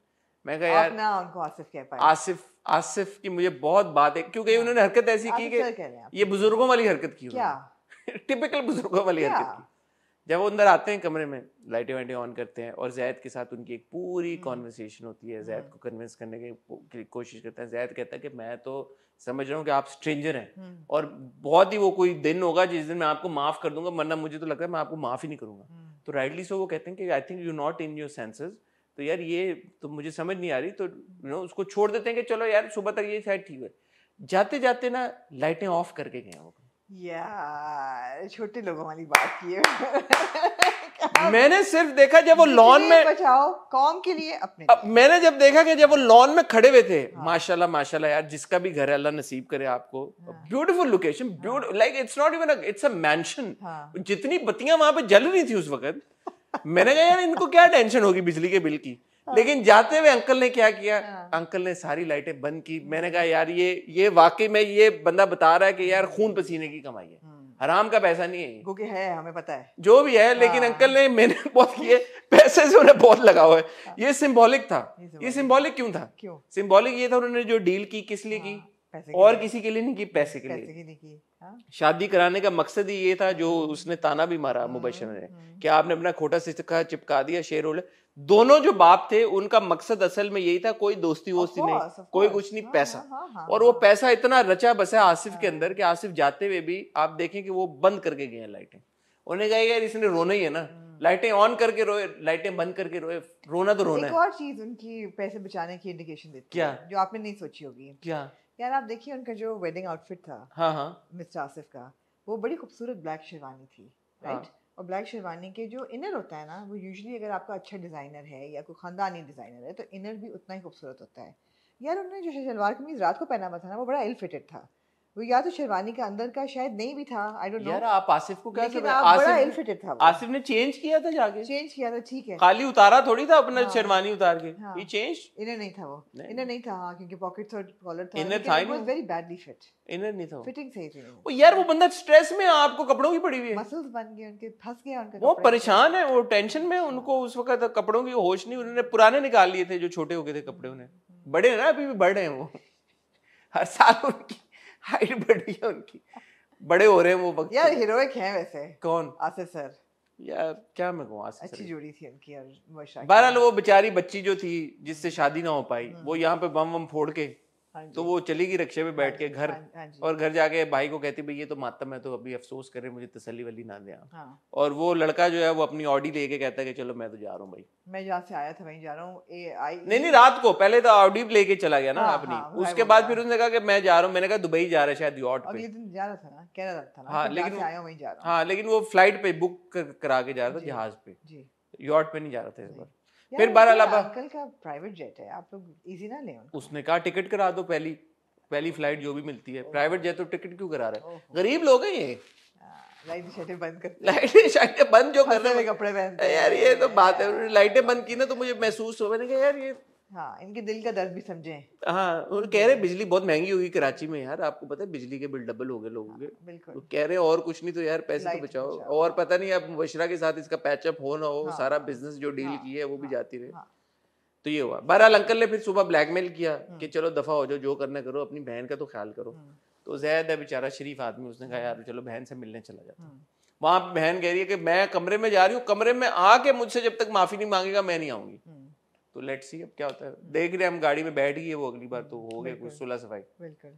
मैं कहा यार उनको आसिफ कह आसिफ आसिफ की मुझे बहुत बात है क्योंकि हाँ। उन्होंने हरकत ऐसी की कि ये बुजुर्गों वाली हरकत की टिपिकल बुजुर्गों वाली हरकत की जब वो अंदर आते हैं कमरे में लाइटें वाइटें ऑन करते हैं और जैद के साथ उनकी एक पूरी कॉन्वर्सेशन हम्म। होती है जैद हम्म। को कन्विंस करने की कोशिश करते हैं जैद कहता है कि मैं तो समझ रहा हूँ कि आप स्ट्रेंजर हैं हम्म। और बहुत ही वो कोई दिन होगा जिस दिन मैं आपको माफ़ कर दूंगा वरना मुझे तो लगता है मैं आपको माफ़ ही नहीं करूँगा तो राइटली सो वो कहते हैं कि I think you not in your senses तो यार ये तो मुझे समझ नहीं आ रही तो यू नो उसको छोड़ देते हैं कि चलो यार सुबह तक ये शायद ठीक है जाते जाते ना लाइटें ऑफ करके गए वो छोटे लोगों वाली बात की है मैंने सिर्फ देखा जब वो लॉन में बचाओ कॉम के लिए अपने अब मैंने जब देखा कि जब वो लॉन में खड़े हुए थे हाँ। माशाल्लाह माशाल्लाह यार जिसका भी घर है अल्लाह नसीब करे आपको beautiful location like it's not even it's a mansion जितनी बत्तियां वहां पे जल रही थी उस वक्त मैंने कहा यार इनको क्या टेंशन होगी बिजली के बिल की हाँ। लेकिन जाते हुए अंकल ने क्या किया हाँ। अंकल ने सारी लाइटें बंद की मैंने कहा यार ये ये वाकई में ये बंदा बता रहा है कि यार खून पसीने की कमाई है हम्म। हराम का पैसा नहीं है क्योंकि है हमें पता है जो भी है लेकिन हाँ। अंकल ने मैंने बहुत किए पैसे से उन्हें बहुत हुआ है ये सिंबॉलिक था ये सिंबॉलिक क्यों था क्यों सिंबॉलिक ये था उन्होंने जो डील की किस लिए की और किसी के लिए नहीं की पैसे के लिए शादी कराने का मकसद ही ये था जो उसने ताना भी मारा मुबशर ने हम्म, हम्म। क्या आपने अपना खोटा सिक्का चिपका दिया शेर होल्डर दोनों जो बाप थे उनका मकसद असल में यही था कोई दोस्ती वोस्ती नहीं course, कोई कुछ नहीं हाँ, पैसा हाँ, हाँ, हाँ और वो हाँ। पैसा इतना रचा बसा आसिफ के हाँ। अंदर कि आसिफ जाते हुए भी आप देखें कि वो बंद करके गए लाइटें उन्हें कहा यार इसने रोना ही है ना हम्म। लाइटें ऑन करके रोए लाइटें बंद करके रोए रोना तो रोना एक और चीज उनकी पैसे बचाने की इंडिकेशन देती क्या जो आपने नहीं सोची होगी क्या यार आप देखिए उनका जो वेडिंग आउटफिट था हाँ हाँ मिस्टर आसिफ का वो बड़ी खूबसूरत ब्लैक शेरवानी थी राइट और ब्लैक शेरवानी के जो इनर होता है ना वो यूजली अगर आपका अच्छा डिज़ाइनर है या कोई ख़ानदानी डिज़ाइनर है तो इनर भी उतना ही खूबसूरत होता है यार उन्होंने जो शलवार कमीज़ रात को पहना हुआ था ना वो बड़ा इल फिटेड था वो या तो शेरवानी के अंदर का शायद नहीं भी था आई डोंट नो यार आप आसिफ को क्या समझ आसिफ बड़ा इनफिटेड था आसिफ ने चेंज किया था जाके चेंज किया था ठीक है खाली उतारा थोड़ी था अपना हाँ। शेरवानी उतार के हाँ। ये चेंज इन्हें नहीं था वो इन्हें नहीं था हाँ, क्योंकि पॉकेट थर्ड कॉलर था इन्हें था वाज वेरी बैडली फिट इन्हें नहीं था फिटिंग सही थी वो यार वो बंदा स्ट्रेस में आपको कपड़ों की पड़ी हुई है मसल्स बन गए उनके फंस गए उनका वो परेशान है वो टेंशन में उनको उस वक्त कपड़ों की होश नहीं उन्होंने पुराने निकाल लिए थे जो छोटे हो गए थे कपड़े उन्हें बड़े ना अभी भी बड़े हैं वो हर साल उनकी हाइट बढ़ी है उनकी बड़े हो रहे हैं वो वक्त यार हीरोइक हैं वैसे कौन आसे सर यार क्या मैं कहूँ आसे अच्छी जोड़ी थी उनकी यार बहरहाल वो बेचारी बच्ची जो थी जिससे शादी ना हो पाई हम्म। वो यहाँ पे बम वम फोड़ के हाँ तो वो चली गई रिक्शे में हाँ बैठ के घर हाँ और घर जाके भाई को कहती भाई ये तो मातम है तो अभी अफसोस करे मुझे तसली वली ना दे हाँ। और वो लड़का जो है वो अपनी ऑडी लेके कहता है कि चलो मैं तो जा रहा हूँ भाई मैं जहाँ से आया था वहीं जा रहा हूँ नहीं नहीं रात को पहले तो ऑडी लेके चला गया ना अपनी उसके बाद फिर उसने कहा कि मैं जा रहा हूँ मैंने कहा दुबई जा रहा है शायद यॉट पे जा रहा था ना कह रहा था हाँ लेकिन हाँ लेकिन वो फ्लाइट पे बुक करा के जा रहा था जहाज पे यॉट पे नहीं जा रहा था इस बार फिर बारह अब अंकल का प्राइवेट जेट है आप लोग इजी ना ले उसने कहा टिकट करा दो पहली पहली फ्लाइट जो भी मिलती है प्राइवेट जेट तो टिकट क्यों करा रहे गरीब लोग हैं ये हाँ, लाइटें बंद कर लाइटें बंद जो कर रहे हैं कपड़े पहनते यार ये तो बात है लाइटें बंद की ना तो मुझे महसूस हो मैंने कहा यार ये हाँ इनके दिल का दर्द भी समझे हाँ कह रहे बिजली बहुत महंगी होगी कराची में यार आपको पता है बिजली के बिल डबल हो गए लोगों हाँ, के बिल्कुल कह रहे और कुछ नहीं तो यार पैसे तो बचाओ।, और पता नहीं अब वशरा के साथ इसका पैचअप हो ना हो हाँ, सारा बिजनेस जो डील हाँ, की है वो भी हाँ, जाती रहे हाँ। तो ये हुआ बहरहाल अंकल ने फिर सुबह ब्लैकमेल किया हम्म। कि चलो दफा हो जाओ जो करना करो अपनी बहन का तो ख्याल करो हम्म। तो जैद है बेचारा शरीफ आदमी उसने कहा यार चलो बहन से मिलने चला जाता हम्म। वहां बहन कह रही है कि मैं कमरे में जा रही हूँ कमरे में आके मुझसे जब तक माफी नहीं मांगेगा मैं नहीं आऊंगी तो लेट सी अब क्या होता है देख रहे हम गाड़ी में बैठ गए वो अगली बार तो हो गया कुछ सुलह सफाई बिल्कुल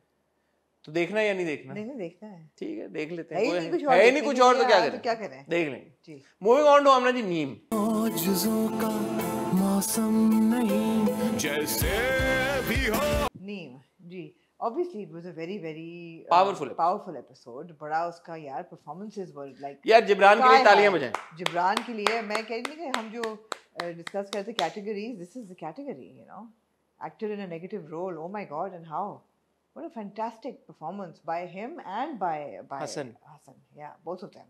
तो देखना या नहीं देखना नहीं देखना है ठीक है देख लेते हैं कुछ है नहीं कुछ और तो क्या हाँ, तो करें क्या करें देख लेंगे moving on to Amna ji नीम मौसम नहीं जैसे भी हो नीम जी obviously it was a very very uh, powerful powerful episode बड़ा उसका यार performances were like यार जिब्रान के लिए तालियां बजाएं जिब्रान के लिए मैं कह रही थी कि हम जो uh, discussed as the categories, this is the category, you know. Actor in a negative role, oh my god, and how? What a fantastic performance by him and by, by Hassan. Hassan, yeah, both of them.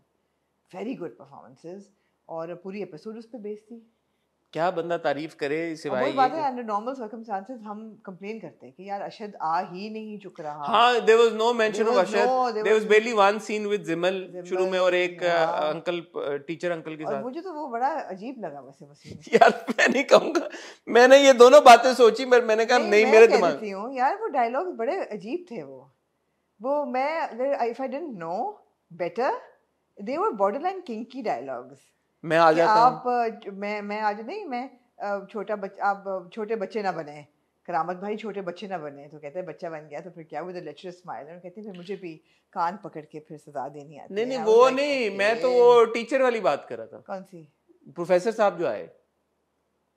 Very good performances. Or a uh, puri episode was based. क्या बंदा तारीफ करे सिवाय बात है under normal हम complain करते हैं कि यार अशद आ ही नहीं चुक रहा हां there was no mention of Ashad there was barely one scene with Jamil शुरू में और एक अंकल टीचर अंकल के साथ मुझे तो वो बड़ा अजीब लगा वैसे यार मैं नहीं कहूंगा मैंने ये दोनों बातें सोची पर मैंने कहा नहीं मेरे दिमाग में यार वो डायलॉग बड़े अजीब थे वो वो मैं if I didn't know better they were borderline kinky dialogues मैं आ जाता आप मैं मैं आज नहीं मैं छोटा बच्चा आप छोटे बच्चे ना बने करामत भाई छोटे बच्चे ना बने तो कहते हैं बच्चा बन गया तो फिर क्या हुआ लेक्चर स्माइल और कहते हैं मुझे भी कान पकड़ के फिर सजा देनी आती नहीं नहीं वो नहीं मैं तो वो टीचर वाली बात कर रहा था कौन सी प्रोफेसर साहब जो आए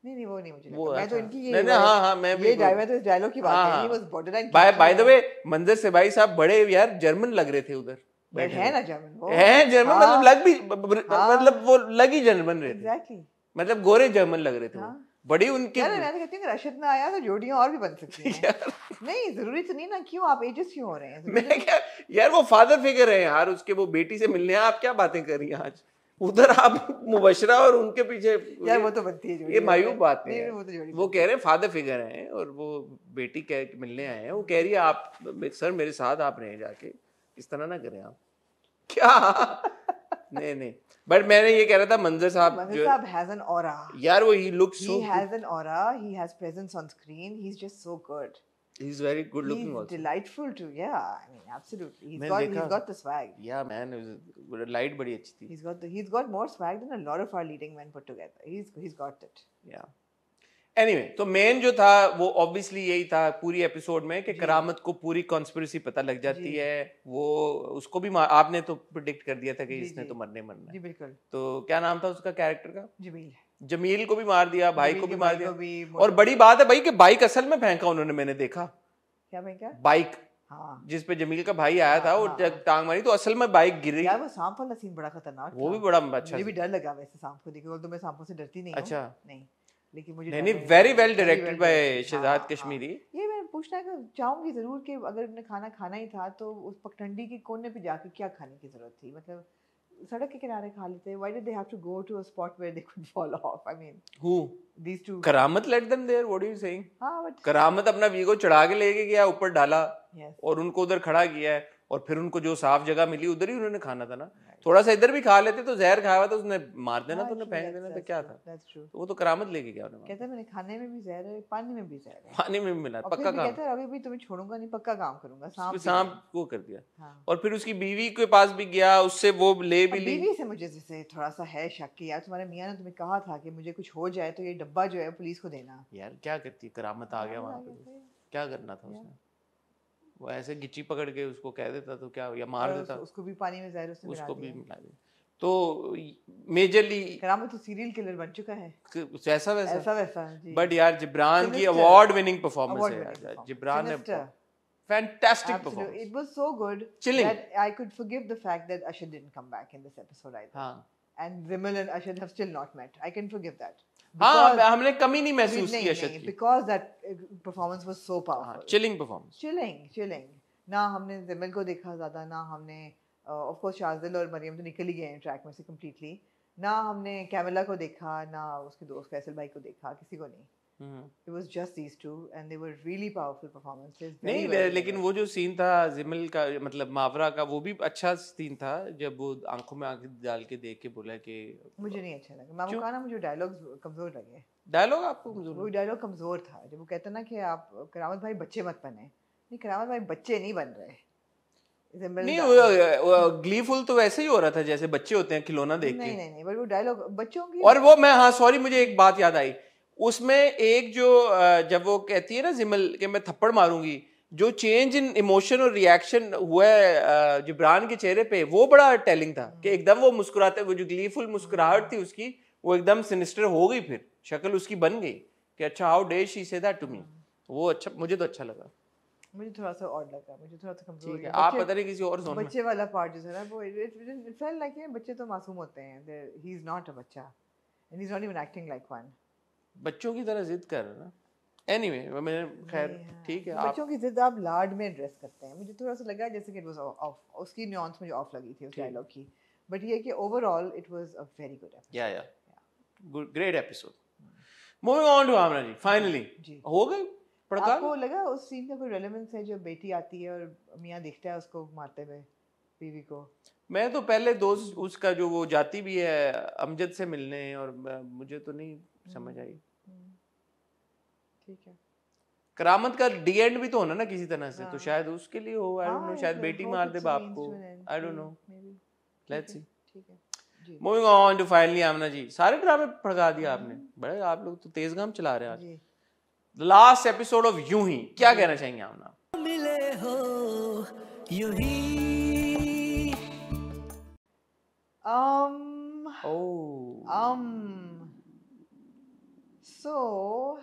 नहीं नहीं वो नहीं मुझे वो मैं तो अच्छा। इनकी ये नहीं, हाँ, हाँ, मैं ये मैं डायलॉग तो- तो की बात है बाय द वे मंजर से भाई साहब बड़े यार जर्मन लग रहे थे उधर है ना जर्मन वो जर्मन मतलब हाँ। लग भी हाँ। मतलब वो लग ही जर्मन रहे थे मतलब गोरे जर्मन लग रहे थे हाँ। बड़ी उनके यार मैं तो कहती हूँ रशिद में आया तो जोड़ियाँ और भी बन सकती हैं यार नहीं जरूरी तो नहीं ना क्यों आप एजेस क्यों हो रहे हैं मैं तो क्या यार वो फादर फिगर है यार उसके वो बेटी से मिलने आप क्या बातें कर रही हैं आज उधर आप मुबशरा और उनके पीछे यार वो तो बनती है ये मायूब बात है वो, तो वो कह रहे हैं फादर फिगर है और वो बेटी कह मिलने आए हैं वो कह रही है आप सर मेरे साथ आप रहे जाके इस तरह ना करें आप क्या नहीं नहीं बट मैंने ये कह रहा था मंजर साहब मंजर साहब हैज एन ऑरा यार वो he looks so he has an aura he has presence on screen he is just so good He's very good looking he's also. delightful too. Yeah, I mean, absolutely. He's got he's got the swag. Yeah, man, it was light बड़ी अच्छी थी. He's got the, he's got more swag than a lot of our leading men put together. He's he's got it. Yeah. Anyway anyway, तो main जो था वो obviously यही था पूरी एपिसोड में कि करामत को पूरी कॉन्स्पिरसी पता लग जाती है वो उसको भी आपने तो प्रिडिक्ट कर दिया था कि इसने तो मरने मरना जी बिल्कुल तो क्या नाम था उसका कैरेक्टर का जमील जमील को भी मार दिया भाई को भी मार दिया भी और बड़ी बात है भाई कि बाइक असल में फेंका उन्होंने मैंने देखा क्या फेंका बाइक हाँ। जिस पे जमील का भाई आया हाँ, था वो हाँ, हाँ। टांग मारी तो असल में बाइक गिर यार वो सांप वाला सीन बड़ा खतरनाक वो भी बड़ा अच्छा मुझे भी डर लगा वैसे सांप को देखकर तो मैं सांपों से डरती नहीं अच्छा नहीं लेकिन मुझे नहीं very well directed by Shahzad Kashmiri ये मैं पूछना चाहूंगी जरूर कि अगर उन्हें खाना खाना ही था तो उस पगडंडी के कोने पे जाके क्या खाने की जरूरत थी मतलब सड़क के किनारे खा लेते why did they have to go to a spot where they could fall off I mean who these two Karamat let them there what are you saying हां बट करामत अपना वीगो चढ़ा के लेके गया ऊपर डाला और उनको उधर खड़ा किया है और फिर उनको जो साफ जगह मिली उधर ही उन्होंने खाना था ना थोड़ा सा इधर भी खा लेते तो जहर खाया तो उसने मार देना तो हाँ, उन्हें फेंक देना तो क्या था तो वो तो करामत लेके गया उन्होंने कहते मैंने खाने में भी जहर है पानी में भी जहर है पानी में भी मिला पक्का काम कहता अभी भी तुम्हें छोड़ूंगा नहीं पक्का काम करूंगा सांप सांप वो कर दिया हाँ। और फिर उसकी बीवी के पास भी गया उससे वो ले भी ली बीवी से मुझे जैसे थोड़ा सा है शक कि यार तुम्हारे मियाँ ने तुम्हें कहा था कि मुझे कुछ हो जाए तो ये डब्बा जो है पुलिस को देना यार क्या करती करामत आ गया वहाँ पे क्या करना था उसने वो ऐसे गिची पकड़ के उसको कह देता तो क्या या मार देता उसको भी पानी में जहर उसने उसको भी मिला दिया तो मेजरली करामत तो सीरियल किलर बन चुका है ऐसा वैसा ऐसा वैसा बट यार जिब्रान की अवार्ड विनिंग परफॉर्मेंस है यार जिब्रान ने Fantastic Absolutely. performance. It was so good Chilling. that I could forgive the fact that Ashad didn't come back in this episode either. Haan. And Vimal and Ashad have still not met. I can forgive that. हाँ हमने कमी नहीं महसूस की अशद की because that performance was so powerful chilling performance chilling chilling ना हमने जमील को देखा ज़्यादा ना हमने ऑफ कोर्स शाजिल और मरियम तो निकल ही गए हैं ट्रैक में से कम्प्लीटली ना हमने कैमिला को देखा ना उसके दोस्त फैसल भाई को देखा किसी को नहीं लेकिन वो जो सीन था जिमल का मतलब मावरा का वो भी अच्छा सीन था जब वो आंखों में आंखें डाल के देख के बोला कि मुझे नहीं अच्छा लगा मामू का मुझे डायलॉग्स कमजोर लगे डायलॉग आपको कमजोर वो डायलॉग कमजोर था जब वो कहता ना कि आप करामत भाई बच्चे मत बने नहीं करामत भाई बच्चे नहीं बन रहे नहीं ग्लीफुल तो वैसे ही हो रहा था जैसे बच्चे होते हैं खिलौना देख के नहीं नहीं नहीं वो डायलॉग बच्चों की और वो मैं हाँ सॉरी मुझे एक बात याद आई उसमें एक जो जब वो कहती है ना जिमल के मैं थप्पड़ मारूंगी जो चेंज इन इमोशन और रिएक्शन हुआ है जिब्रान के चेहरे पे वो बड़ा टेलिंग था कि एकदम वो मुस्कुराते वो जो ग्लीफुल मुस्कुराहट थी उसकी वो एकदम सिनिस्टर हो गई फिर शक्ल उसकी बन गई कि अच्छा how dare she say that to me वो अच्छा मुझे तो अच्छा लगा मुझे थोड़ा सा और लगा मुझे थोड़ा सा कमजोर लगा आप पता नहीं किसी और जोन बच्चे में। वाला पार्ट जो है ना वो इट फेल लाइक बच्चे तो मासूम होते हैं ही इज नॉट अ बच्चा and he is not even acting like one बच्चों की तरह जिद कर ना एनी anyway, मैंने खैर ठीक है बच्चों की जिद आप लाड में एड्रेस करते हैं मुझे थोड़ा सा लगा जैसे कि इट वाज ऑफ उसकी न्यूअंस मुझे ऑफ लगी थी उस डायलॉग की बट ये कि overall it was a very good episode yeah yeah good great episode moving on to Amna ji finally हो गई पड़ताल आपको लगा उस सीन का कोई रेलेवेंस है जो बेटी आती है और मियां दिखता है उसको मारते हुए बीवी को मैं तो पहले दोस्त उसका जो वो जाती भी है अमजद से मिलने और मुझे तो नहीं समझ आई हम्म। ठीक है करामत का डी एंड भी तो होना ना किसी तरह से तो हाँ। शायद उसके लिए हो आई डोंट नो शायद बेटी मार दे बाप को I don't know let's see moving on to finally Amna ji सारे ड्रामे भड़का दिया हम्म। आपने बड़े आप लोग तो तेज गाम चला रहे हैं आज लास्ट एपिसोड ऑफ यूं ही क्या कहना चाहेंगे आमना मिले हो यूं ही Um. Oh. Um. So.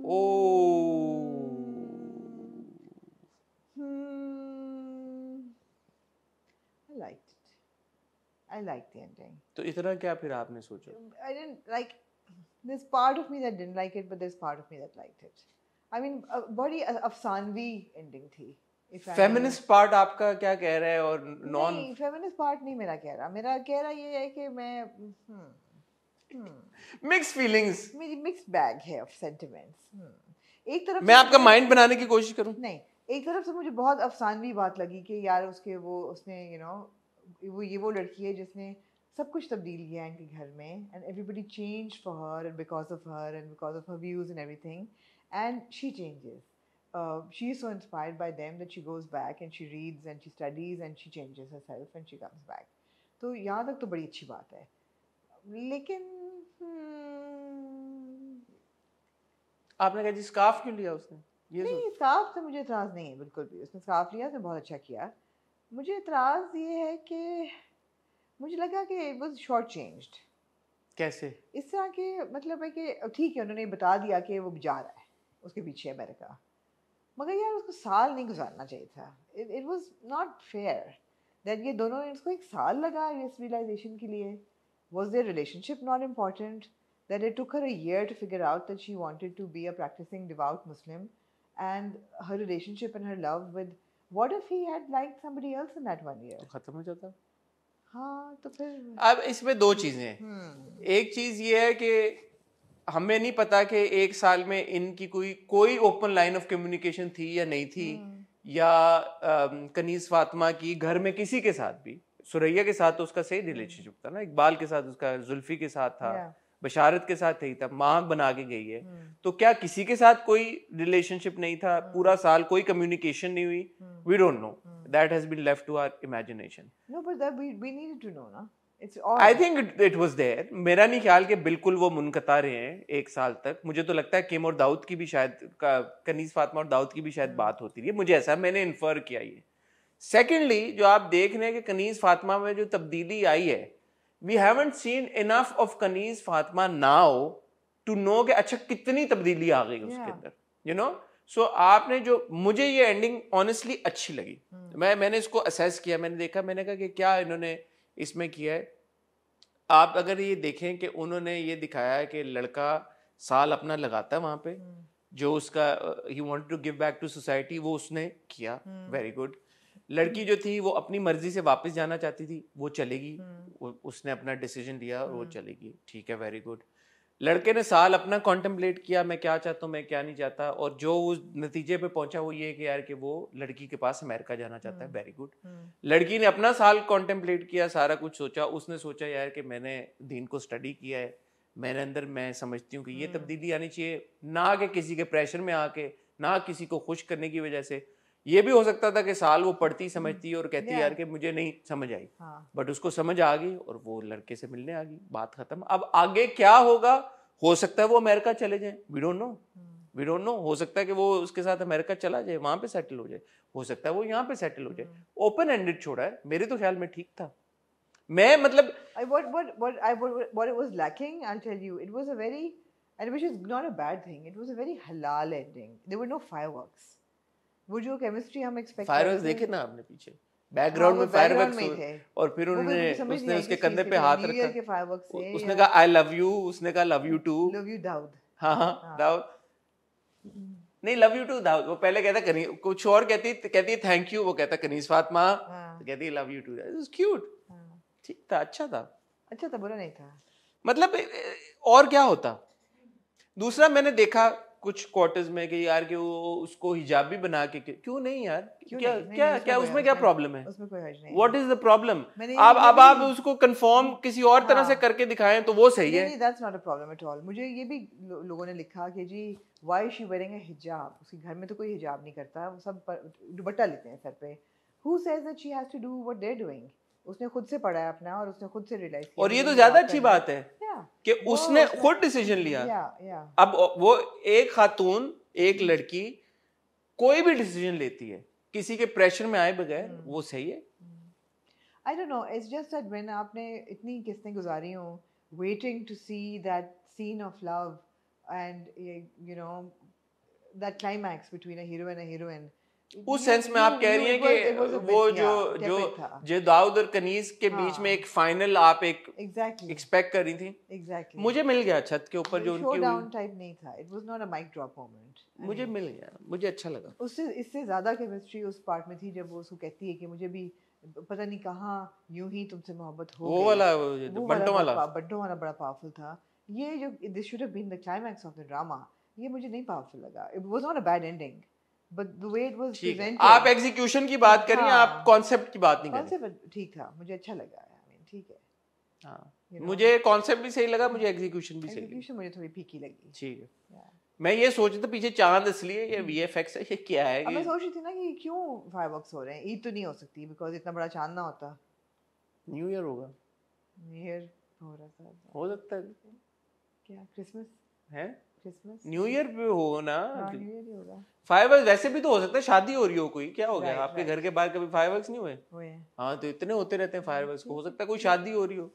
Oh. Hmm. I liked it. I liked the ending. So, इतना क्या फिर आपने सोचा? Um, I didn't like. There's part of me that didn't like it, but there's part of me that liked it. I mean, बड़ी अफसानवी ending थी. Feminist part आपका क्या कह रहा है और नॉन फेमिनिस्ट पार्ट नहीं मेरा कह रहा मेरा कह रहा ये है कि मैं मिक्स हम्म, फीलिंग्स हम्म। मेरी मिक्स बैग है ऑफ सेंटीमेंट्स हम्म। एक तरफ मैं आपका माइंड बनाने की कोशिश करूं नहीं एक तरफ से मुझे बहुत अफसानवी बात लगी कि यार उसके वो उसने यू नो वो ये वो लड़की है जिसने सब कुछ तब्दील किया है इनके घर में and everybody change for her and because of her and because of her views and everything and she changes Uh, she is so inspired by them that she goes back and she reads and she studies and she changes herself and she comes back तो यहाँ तक तो बड़ी अच्छी बात है लेकिन हम्म, आपने कहा जी स्काफ क्यों लिया उसने ये नहीं स्काफ से मुझे इतराज़ नहीं है बिल्कुल भी उसने स्काफ लिया उसने बहुत अच्छा किया मुझे इतराज़ ये है कि मुझे लगा कि इट वॉज शॉर्ट चेंज कैसे इस तरह के मतलब है कि ठीक है उन्होंने बता दिया कि वो जा रहा है उसके पीछे अमेरिका मगर यार उसको साल नहीं गुजारना चाहिए था it was not fair that ये दोनों इसको एक साल लगा इस रियलाइजेशन के लिए was there relationship not important that it took her a year to figure out that she wanted to be a practicing devout Muslim and her relationship and her love with what if he had like somebody else in that one year खत्म हो जाता हाँ तो फिर अब इसमें दो चीजें हैं हम्म। एक चीज ये है कि हमें नहीं पता कि एक साल में इनकी कोई कोई ओपन लाइन ऑफ कम्युनिकेशन थी या नहीं थी हम्म। या कनीस फातमा की घर में किसी के साथ भी सुरैया के साथ तो उसका सही रिलेशनशिप था ना इकबाल के साथ उसका जुल्फी के साथ था बशारत के साथ यही था माँ बना के गई है हम्म। तो क्या किसी के साथ कोई रिलेशनशिप नहीं था हम्म। पूरा साल कोई कम्युनिकेशन नहीं हुई we don't know that has been left to our imagination no but that we need to know ना I think it was there मेरा नहीं ख्याल कि बिल्कुल वो मुनकता रहे हैं एक साल तक मुझे तो लगता है किम और दाऊद की भी शायद कनीस फातमा और दाऊद की भी शायद बात होती रही है मुझे ऐसा मैंने इन्फर किया ये सेकेंडली जो आप देख रहे हैं कि कनीस फातमा में जो तब्दीली आई है we haven't seen enough of Kaneez Fatima now to know कि अच्छा कितनी तब्दीली आ गई उसके अंदर यू नो सो आपने जो मुझे ये एंडिंग ऑनेस्टली अच्छी लगी hmm. मैं मैंने इसको असेस किया मैंने देखा मैंने कहा कि क्या इन्होंने इसमें किया है आप अगर ये देखें कि उन्होंने ये दिखाया है कि लड़का साल अपना लगाता है वहाँ पे हम्म। जो उसका he want to give back to society वो उसने किया वेरी हम्म। गुड लड़की जो थी वो अपनी मर्जी से वापस जाना चाहती थी वो चलेगी हम्म। उसने अपना डिसीजन लिया और वो चलेगी ठीक है वेरी गुड लड़के ने साल अपना कॉन्टेम्पलेट किया मैं क्या चाहता हूँ मैं क्या नहीं चाहता और जो उस नतीजे पे पहुंचा वो ये कि यार कि वो लड़की के पास अमेरिका जाना चाहता है वेरी हम्म। गुड हम्म। लड़की ने अपना साल कॉन्टम्पलेट किया सारा कुछ सोचा उसने सोचा यार कि मैंने दीन को स्टडी किया है मेरे अंदर मैं समझती हूँ कि ये हम्म। तब्दीली आनी चाहिए ना कि किसी के प्रेशर में आके ना किसी को खुश करने की वजह से ये भी हो सकता था कि साल वो पढ़ती हम्म। समझती और कहती यार कि मुझे नहीं समझ आई बट हाँ। उसको समझ आ गई और वो लड़के से मिलने आ गई बात खत्म अब आगे क्या होगा हो सकता है वो अमेरिका चले जाए we don't know we don't know हो सकता है कि वो उसके साथ अमेरिका चला जाए वहां पे सेटल हो जाए हो सकता है वो यहाँ पे सेटल हो जाए ओपन हम्म। एंडेड छोड़ा है मेरे तो ख्याल में ठीक था मैं मतलब what what what I what, what it was lacking I'll tell you it was a very and which is not a bad thing it was a very halal ending there were no fireworks वो जो chemistry हम expect fire देखे ना आपने पीछे background हाँ, में fire और फिर उन्होंने उसने उसके कंधे पे हाथ रखा के उसने कहा आई लव यू उसने कहा love you too love you Dawood हां हाँ दाऊद हाँ, हाँ। नहीं लव यू टू दाऊद वो पहले कहता कनी कुछ और कहती कहती थैंक यू वो कहता कनीस फातिमा तो कहती love you too it's cute ठीक था अच्छा था अच्छा था बुरा नहीं था मतलब और क्या होता दूसरा मैंने देखा कुछ क्वार्टर्स में कि यार कि वो उसको हिजाबी बना के क्यों नहीं यार क्यों क्या नहीं, क्या नहीं, क्या उसमें क्या प्रॉब्लम है व्हाट इज द प्रॉब्लम आप अब आप उसको कंफर्म किसी और तरह से हाँ। करके दिखाएं तो वो सही है that's not a problem at all मुझे ये भी लोगों ने लिखा कि जी व्हाई शी वेयरिंग अ हिजाब उसके घर में तो कोई हिजाब नहीं करता वो सब दुपट्टा लेते हैं सर पे who says that she has to do what they doing उसने खुद से पढ़ा है अपना और उसने खुद से रियलाइज किया और ये तो ज्यादा अच्छी बात है कि oh, उसने खुद डिसीजन लिया अब वो एक खातून एक लड़की कोई भी डिसीजन लेती है किसी के प्रेशर में आए बगैर hmm. वो सही है I don't know it's just that when आपने इतनी किस्तें गुजारी हो waiting to see that scene of love and you know that climax between a hero and a heroine उस सेंस में आप कह रही हैं कि वो जो जो जो दाऊद और कनीज के हाँ, बीच में एक फाइनल आप एक एक्सपेक्ट exactly, कर रही थी exactly. मुझे मिल गया छत के ऊपर जो उनकी डाउन टाइप नहीं था it was not a mic drop moment मुझे मिल गया मुझे अच्छा लगा उससे इससे ज्यादा केमिस्ट्री उस पार्ट में थी जब वो उसको कहती है कि मुझे भी पता नहीं कहां यूं ही तुमसे मोहब्बत हो वो वाला बंटो वाला बंटो वाला बड़ा पावरफुल था ये जो this should have been the climax of the drama ये मुझे नहीं पावरफुल लगा it was not a bad ending but the way it was presented आप एग्जीक्यूशन की बात करें हाँ, आप कॉन्सेप्ट की बात नहीं करें ठीक था मुझे अच्छा लगा आई मीन ठीक है हाँ मुझे कॉन्सेप्ट भी सही लगा मुझे एग्जीक्यूशन भी सही लगा मुझे थोड़ी फीकी लगी ठीक है मैं ये सोच रही था पीछे चांद इसलिए ये वीएफएक्स hmm। है ये क्या है मैं सोच रही थी ना कि क्यों फायरवर्क्स हो रहे हैं ईद तो नहीं हो सकती बिकॉज इतना बड़ा चांद ना होता न्यू ईयर होगा न्यू ईयर हो रहा था हो सकता है क्या क्रिसमस है न्यू ईयर पे हो ना फायरवर्क हाँ, वैसे भी तो हो सकता है शादी हो रही हो कोई क्या हो गया right, आपके right. घर के बाहर कभी फायरवर्क नहीं हुए हाँ तो इतने होते रहते हैं फायरवर्क हो सकता है कोई शादी हो रही हो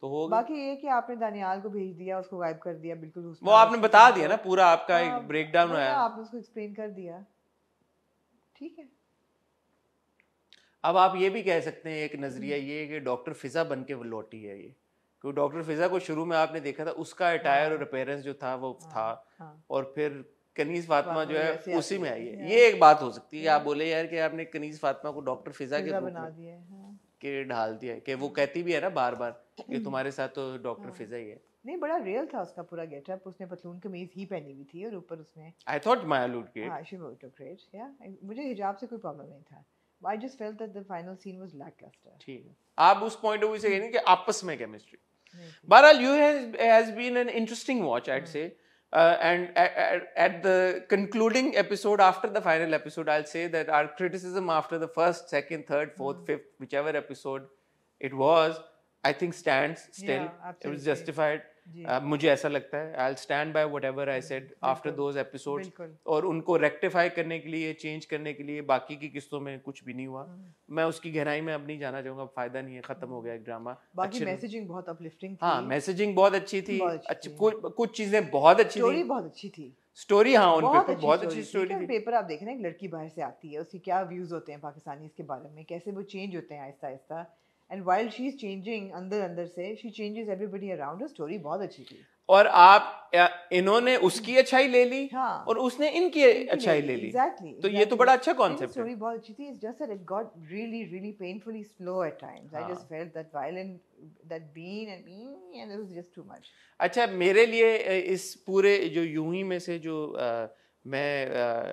तो हो बाकी ये कि आपने दानियाल को भेज दिया उसको गायब कर दिया बिल्कुल वो आपने बता दिया ना पूरा आपका एक हाँ, ब्रेक डाउन आया आपने उसको एक्सप्लेन कर दिया ठीक है अब आप ये भी कह सकते हैं एक नजरिया हम्म। ये कि डॉक्टर फिजा बन के लौटी है ये क्योंकि डॉक्टर फिजा को शुरू में आपने देखा था उसका अटायर और अपेयरेंस हाँ। जो था वो हाँ, था हाँ। और फिर कनीज फातमा जो है उसी में आई है ये एक बात हो सकती है आप बोले यार कि आपने कनीज फातमा को डॉक्टर फिजा के बना दिया के ढाल दिया है कि वो कहती भी है ना बार बार कि तुम्हारे साथ तो डॉक्टर फिजा ही है नहीं बड़ा रियल था उसका पूरा गेटअप उसने पतलून कमीज ही पहनी हुई थी और ऊपर उसने आई थॉट माया लुक के हां शी वाज ग्रेट या मुझे हिजाब से कोई प्रॉब्लम नहीं था I just felt that the final scene was lacklustre ठीक आप उस पॉइंट ऑफ व्यू से कह रहे हैं कि आपस में chemistry Baral, you has, has been an interesting watch, I'd hmm. say. Uh, and at, at, the concluding episode, after the final episode, I'll say that our criticism after the first, second, third, fourth, hmm. fifth, whichever episode it was, I think stands still. Yeah, it was justified. uh, मुझे ऐसा लगता है I stand by whatever I said after those episode और उनको rectify करने के लिए change करने के लिए बाकी की किस्तों में कुछ भी नहीं हुआ हम्म। मैं उसकी गहराई में अब नहीं जाना चाहूंगा फायदा नहीं है खत्म हो गया एक ड्रामा बाकी मैसेजिंग बहुत अपलिफ्टिंग थी हाँ मैसेजिंग बहुत अच्छी थी कुछ चीजें बहुत अच्छी थी बहुत अच्छी थी स्टोरी हाँ उन बहुत तो अच्छी बहुत अच्छी स्टोरी थी पेपर आप देख रहे हैं एक लड़की बाहर से आती है उसकी क्या व्यूज होते हैं पाकिस्तानी के बारे में कैसे वो चेंज होते हैं आहिस्ता आहिस्ता and while she is changing अंदर अंदर से she changes everybody around her story बहुत अच्छी थी और आप इन्होंने उसकी हम्म। अच्छाई ले ली हाँ, और उसने इनकी अच्छाई ले ली exactly, तो exactly. ये तो बड़ा अच्छा कॉन्सेप्ट है स्टोरी बहुत अच्छी थी it's just that it got really really painfully slow at times I just felt that violent that been and been and it was just too much अच्छा मेरे लिए इस पूरे जो यूं ही में से जो आ, मैं आ,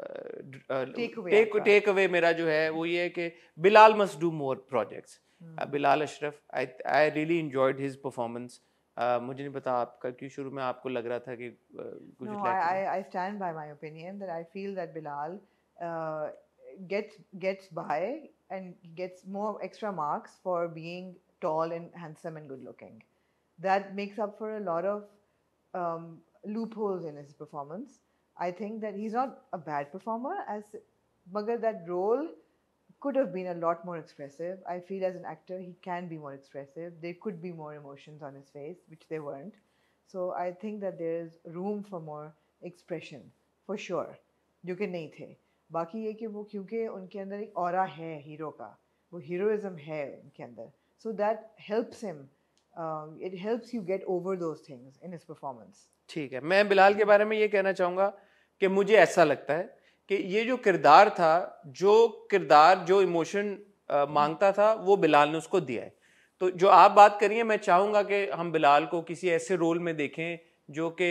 टेक अवे मेरा जो है वो ये है कि Bilal must do more projects Bilal Ashraf I I really enjoyed his performance मुझे नहीं पता आपका क्यों शुरू में आपको लग रहा था कि कुछ I I stand by my opinion that I feel that Bilal gets gets by and gets more extra marks for being tall and handsome and good looking that makes up for a lot of loop in his performance I think that he's not a bad performer as but that role could have been a lot more expressive. I feel as an actor he can be more expressive. There could be more emotions on his face, which there weren't. So I think that there is room for more expression for sure You can नहीं थे बाकी ये कि वो क्योंकि उनके अंदर एक और है हीरो का वो हीरोइज्म है उनके अंदर so that helps him it helps you get over those ठीक है मैं बिलाल के बारे में ये कहना चाहूँगा कि मुझे ऐसा लगता है कि ये जो किरदार था जो किरदार जो इमोशन मांगता था वो बिलाल ने उसको दिया है तो जो आप बात करिए मैं चाहूँगा कि हम बिलाल को किसी ऐसे रोल में देखें जो कि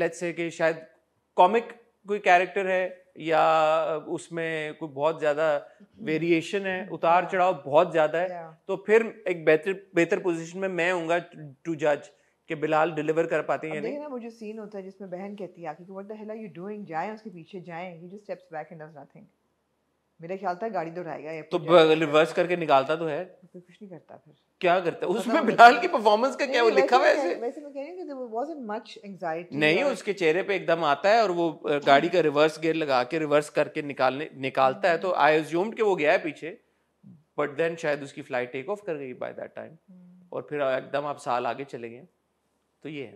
लेट्स से कि शायद कॉमिक कोई कैरेक्टर है या उसमें कोई बहुत ज़्यादा वेरिएशन है mm-hmm. उतार चढ़ाव बहुत ज़्यादा है तो फिर एक बेहतर बेहतर पोजीशन में मैं हूँगा टू जज कि बिलाल डिलीवर कर पाते हैं नहीं ना वो जो सीन होता है जिसमें बहन कहती है आके कि what the hell are you doing जाएं उसके पीछे जाएं he just steps back and does nothing मेरे ख्याल था गाड़ी दौड़ाएगा ये तो रिवर्स करके निकालता तो है तो कुछ नहीं करता फिर क्या करता है उसमें बिलाल की परफॉर्मेंस का क्या वो लिखा हुआ है वैसे मैं कह रही हूं कि देयर वाजंट मच एंजाइटी नहीं उसके चेहरे पे एकदम आता है और वो गाड़ी का रिवर्स गियर लगा के रिवर्स करके निकालने निकालता है तो आई अज्यूम्ड हम्म। कि वो गया है पीछे बट देन शायद उसकी फ्लाइट टेक ऑफ कर गई बाय दैट टाइम और फिर एकदम आप साल आगे चले गए तो ये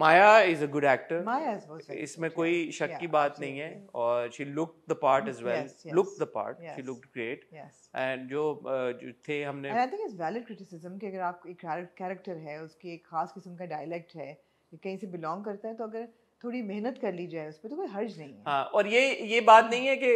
Maya is a good actor इसमें कोई शक की बात नहीं है और she look the part is well look the part she look great and जो जो थे हमने I think is valid criticism कि अगर आप एक कैरेक्टर है उसकी एक खास किस्म का डायलेक्ट है कहीं से बिलोंग करता है तो अगर थोड़ी मेहनत कर ली जाए उस पर तो कोई हर्ज नहीं है हाँ और ये ये बात नहीं है कि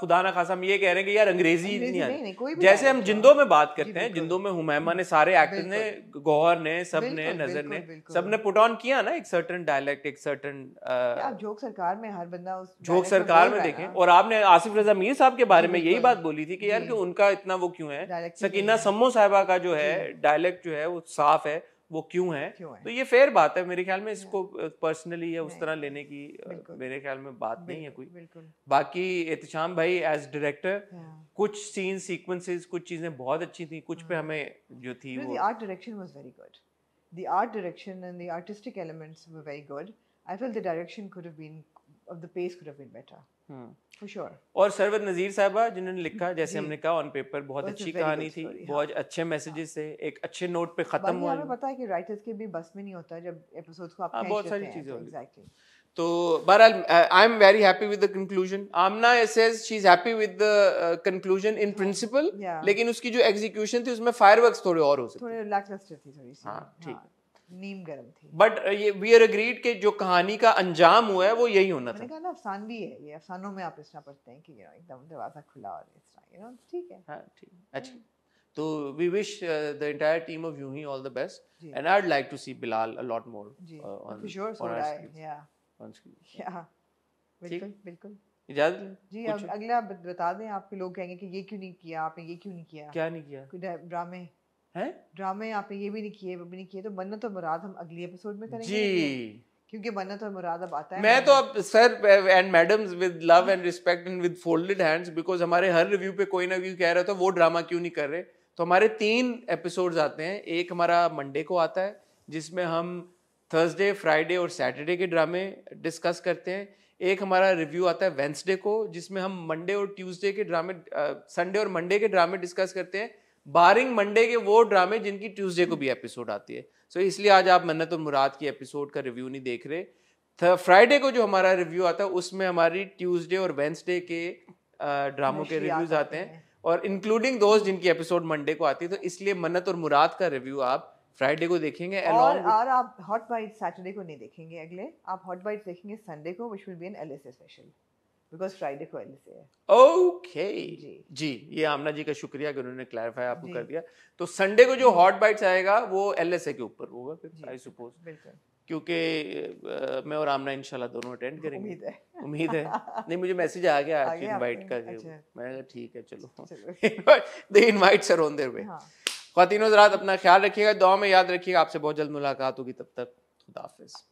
खुदा ना खासा हम ये कह रहे हैं कि यार अंग्रेजी नहीं, नहीं, नहीं जैसे हम जिंदों हाँ। में बात करते हैं जिंदों में हुमैमा ने सारे एक्टर ने गौहर ने सब ने नजर ने सब ने पुट ऑन किया ना एक सर्टन डायलेक्ट एक सर्टन झोक सरकार में हर बंदा उस सरकार में देखें और आपने आसिफ रजा मीर साहब के बारे में यही बात बोली थी कि यार उनका इतना वो क्यों है सकीना सम्मो साहिबा का जो है डायलेक्ट जो है वो साफ है वो क्यों है क्यों तो ये फेयर बात है मेरे ख्याल में इसको पर्सनली या उस तरह लेने की मेरे ख्याल में बात नहीं है कोई बाकी एहतशाम भाई एज डायरेक्टर हाँ। कुछ सीन सीक्वेंसेस कुछ चीज़ें बहुत अच्छी थी कुछ पे हाँ। हमें जो थी वो art direction was very good the art direction and the artistic elements were very good I felt the direction could have been of the pace could have been better हाँ। और सरवत नज़ीर साहबा जिन्होंने लिखा जैसे हमने कहा ऑन पेपर बहुत अच्छी कहानी थी हाँ। बहुत अच्छे मैसेजेस से एक अच्छे नोट पे खत्म हुआ हमें पता है कि राइटर्स के भी बस में नहीं होता जब एपिसोड्स को आप हाँ, बहुत सारी चीजें होती तो बहरहाल I am very happy with the conclusion Amna says she is happy with the conclusion in principle लेकिन उसकी जो एग्जीक्यूशन थी उसमें फायरवर्क्स थोड़े और हो सकते थोड़े लैकलस्टर थी थोड़ी सी हां ठीक नीम गर्म थी बट uh, ये वी आर अग्रीड के जो कहानी का अंजाम हुआ है वो यही होना था कहा ना अफसान भी है ये अफसानों में आप इस तरह पढ़ते हैं कि यू नो एकदम दरवाजा खुला और इस तरह यू नो ठीक है हां ठीक अच्छा तो we wish the entire team of you he all the best and I would like to see Bilal a lot more on sure so I yeah on screen या बिल्कुल बिल्कुल इजाजत जी अगला बता दें आपके लोग कहेंगे कि ये क्यों नहीं किया आपने ये क्यों नहीं किया क्या नहीं किया कोई ड्रामे है ड्रामे आपने ये भी नहीं किए वो भी नहीं किए तो मन्नत और मुराद हम अगले एपिसोड में करेंगे जी क्योंकि मन्नत और मुराद अब आता है मैं तो अब sir and madams with love and respect and with folded hands because हमारे हर रिव्यू पे कोई ना कोई कह रहा था वो ड्रामा क्यों नहीं कर रहे तो हमारे तीन एपिसोड्स आते हैं एक हमारा मंडे को आता है जिसमें हम थर्सडे फ्राइडे और सैटरडे के ड्रामे डिस्कस करते हैं एक हमारा रिव्यू आता है वेंसडे को जिसमें हम मंडे और ट्यूसडे के ड्रामे संडे और मंडे के ड्रामे डिस्कस करते हैं बारिंग मंडे के वो ड्रामे जिनकी ट्यूसडे को भी एपिसोड आती है सो so, इसलिए आज आप मन्नत और मुराद की एपिसोड का रिव्यू नहीं देख रहे फ्राइडे को जो हमारा रिव्यू आता है उसमें हमारी ट्यूसडे और वेंसडे के ड्रामों के रिव्यूज आते हैं और इंक्लूडिंग दोस्त जिनकी एपिसोड मंडे को आती है तो इसलिए मन्नत और मुराद का रिव्यू आप फ्राइडे को देखेंगे और, और आप हॉट बाइट सैटरडे को नहीं देखेंगे अगले आप हॉट बाइट देखेंगे संडे को which will be an LSA special because Friday को से है ओके जी जी ये आमना जी का शुक्रिया कि उन्होंने क्लैरिफाई आपको कर दिया तो संडे को जो हॉट बाइट्स आएगा वो एलएसए के ऊपर होगा फिर आई सपोज बिल्कुल क्योंकि मैं और आमना इंशाल्लाह दोनों अटेंड करेंगे उम्मीद है उम्मीद है नहीं मुझे मैसेज आ गया आपकी इनवाइट का अच्छा। मैं कहा ठीक है चलो the invite sir on their way खातिन हजरात अपना ख्याल रखिएगा दुआ में याद रखिएगा आपसे बहुत जल्द मुलाकात होगी तब तक खुदा हाफिज़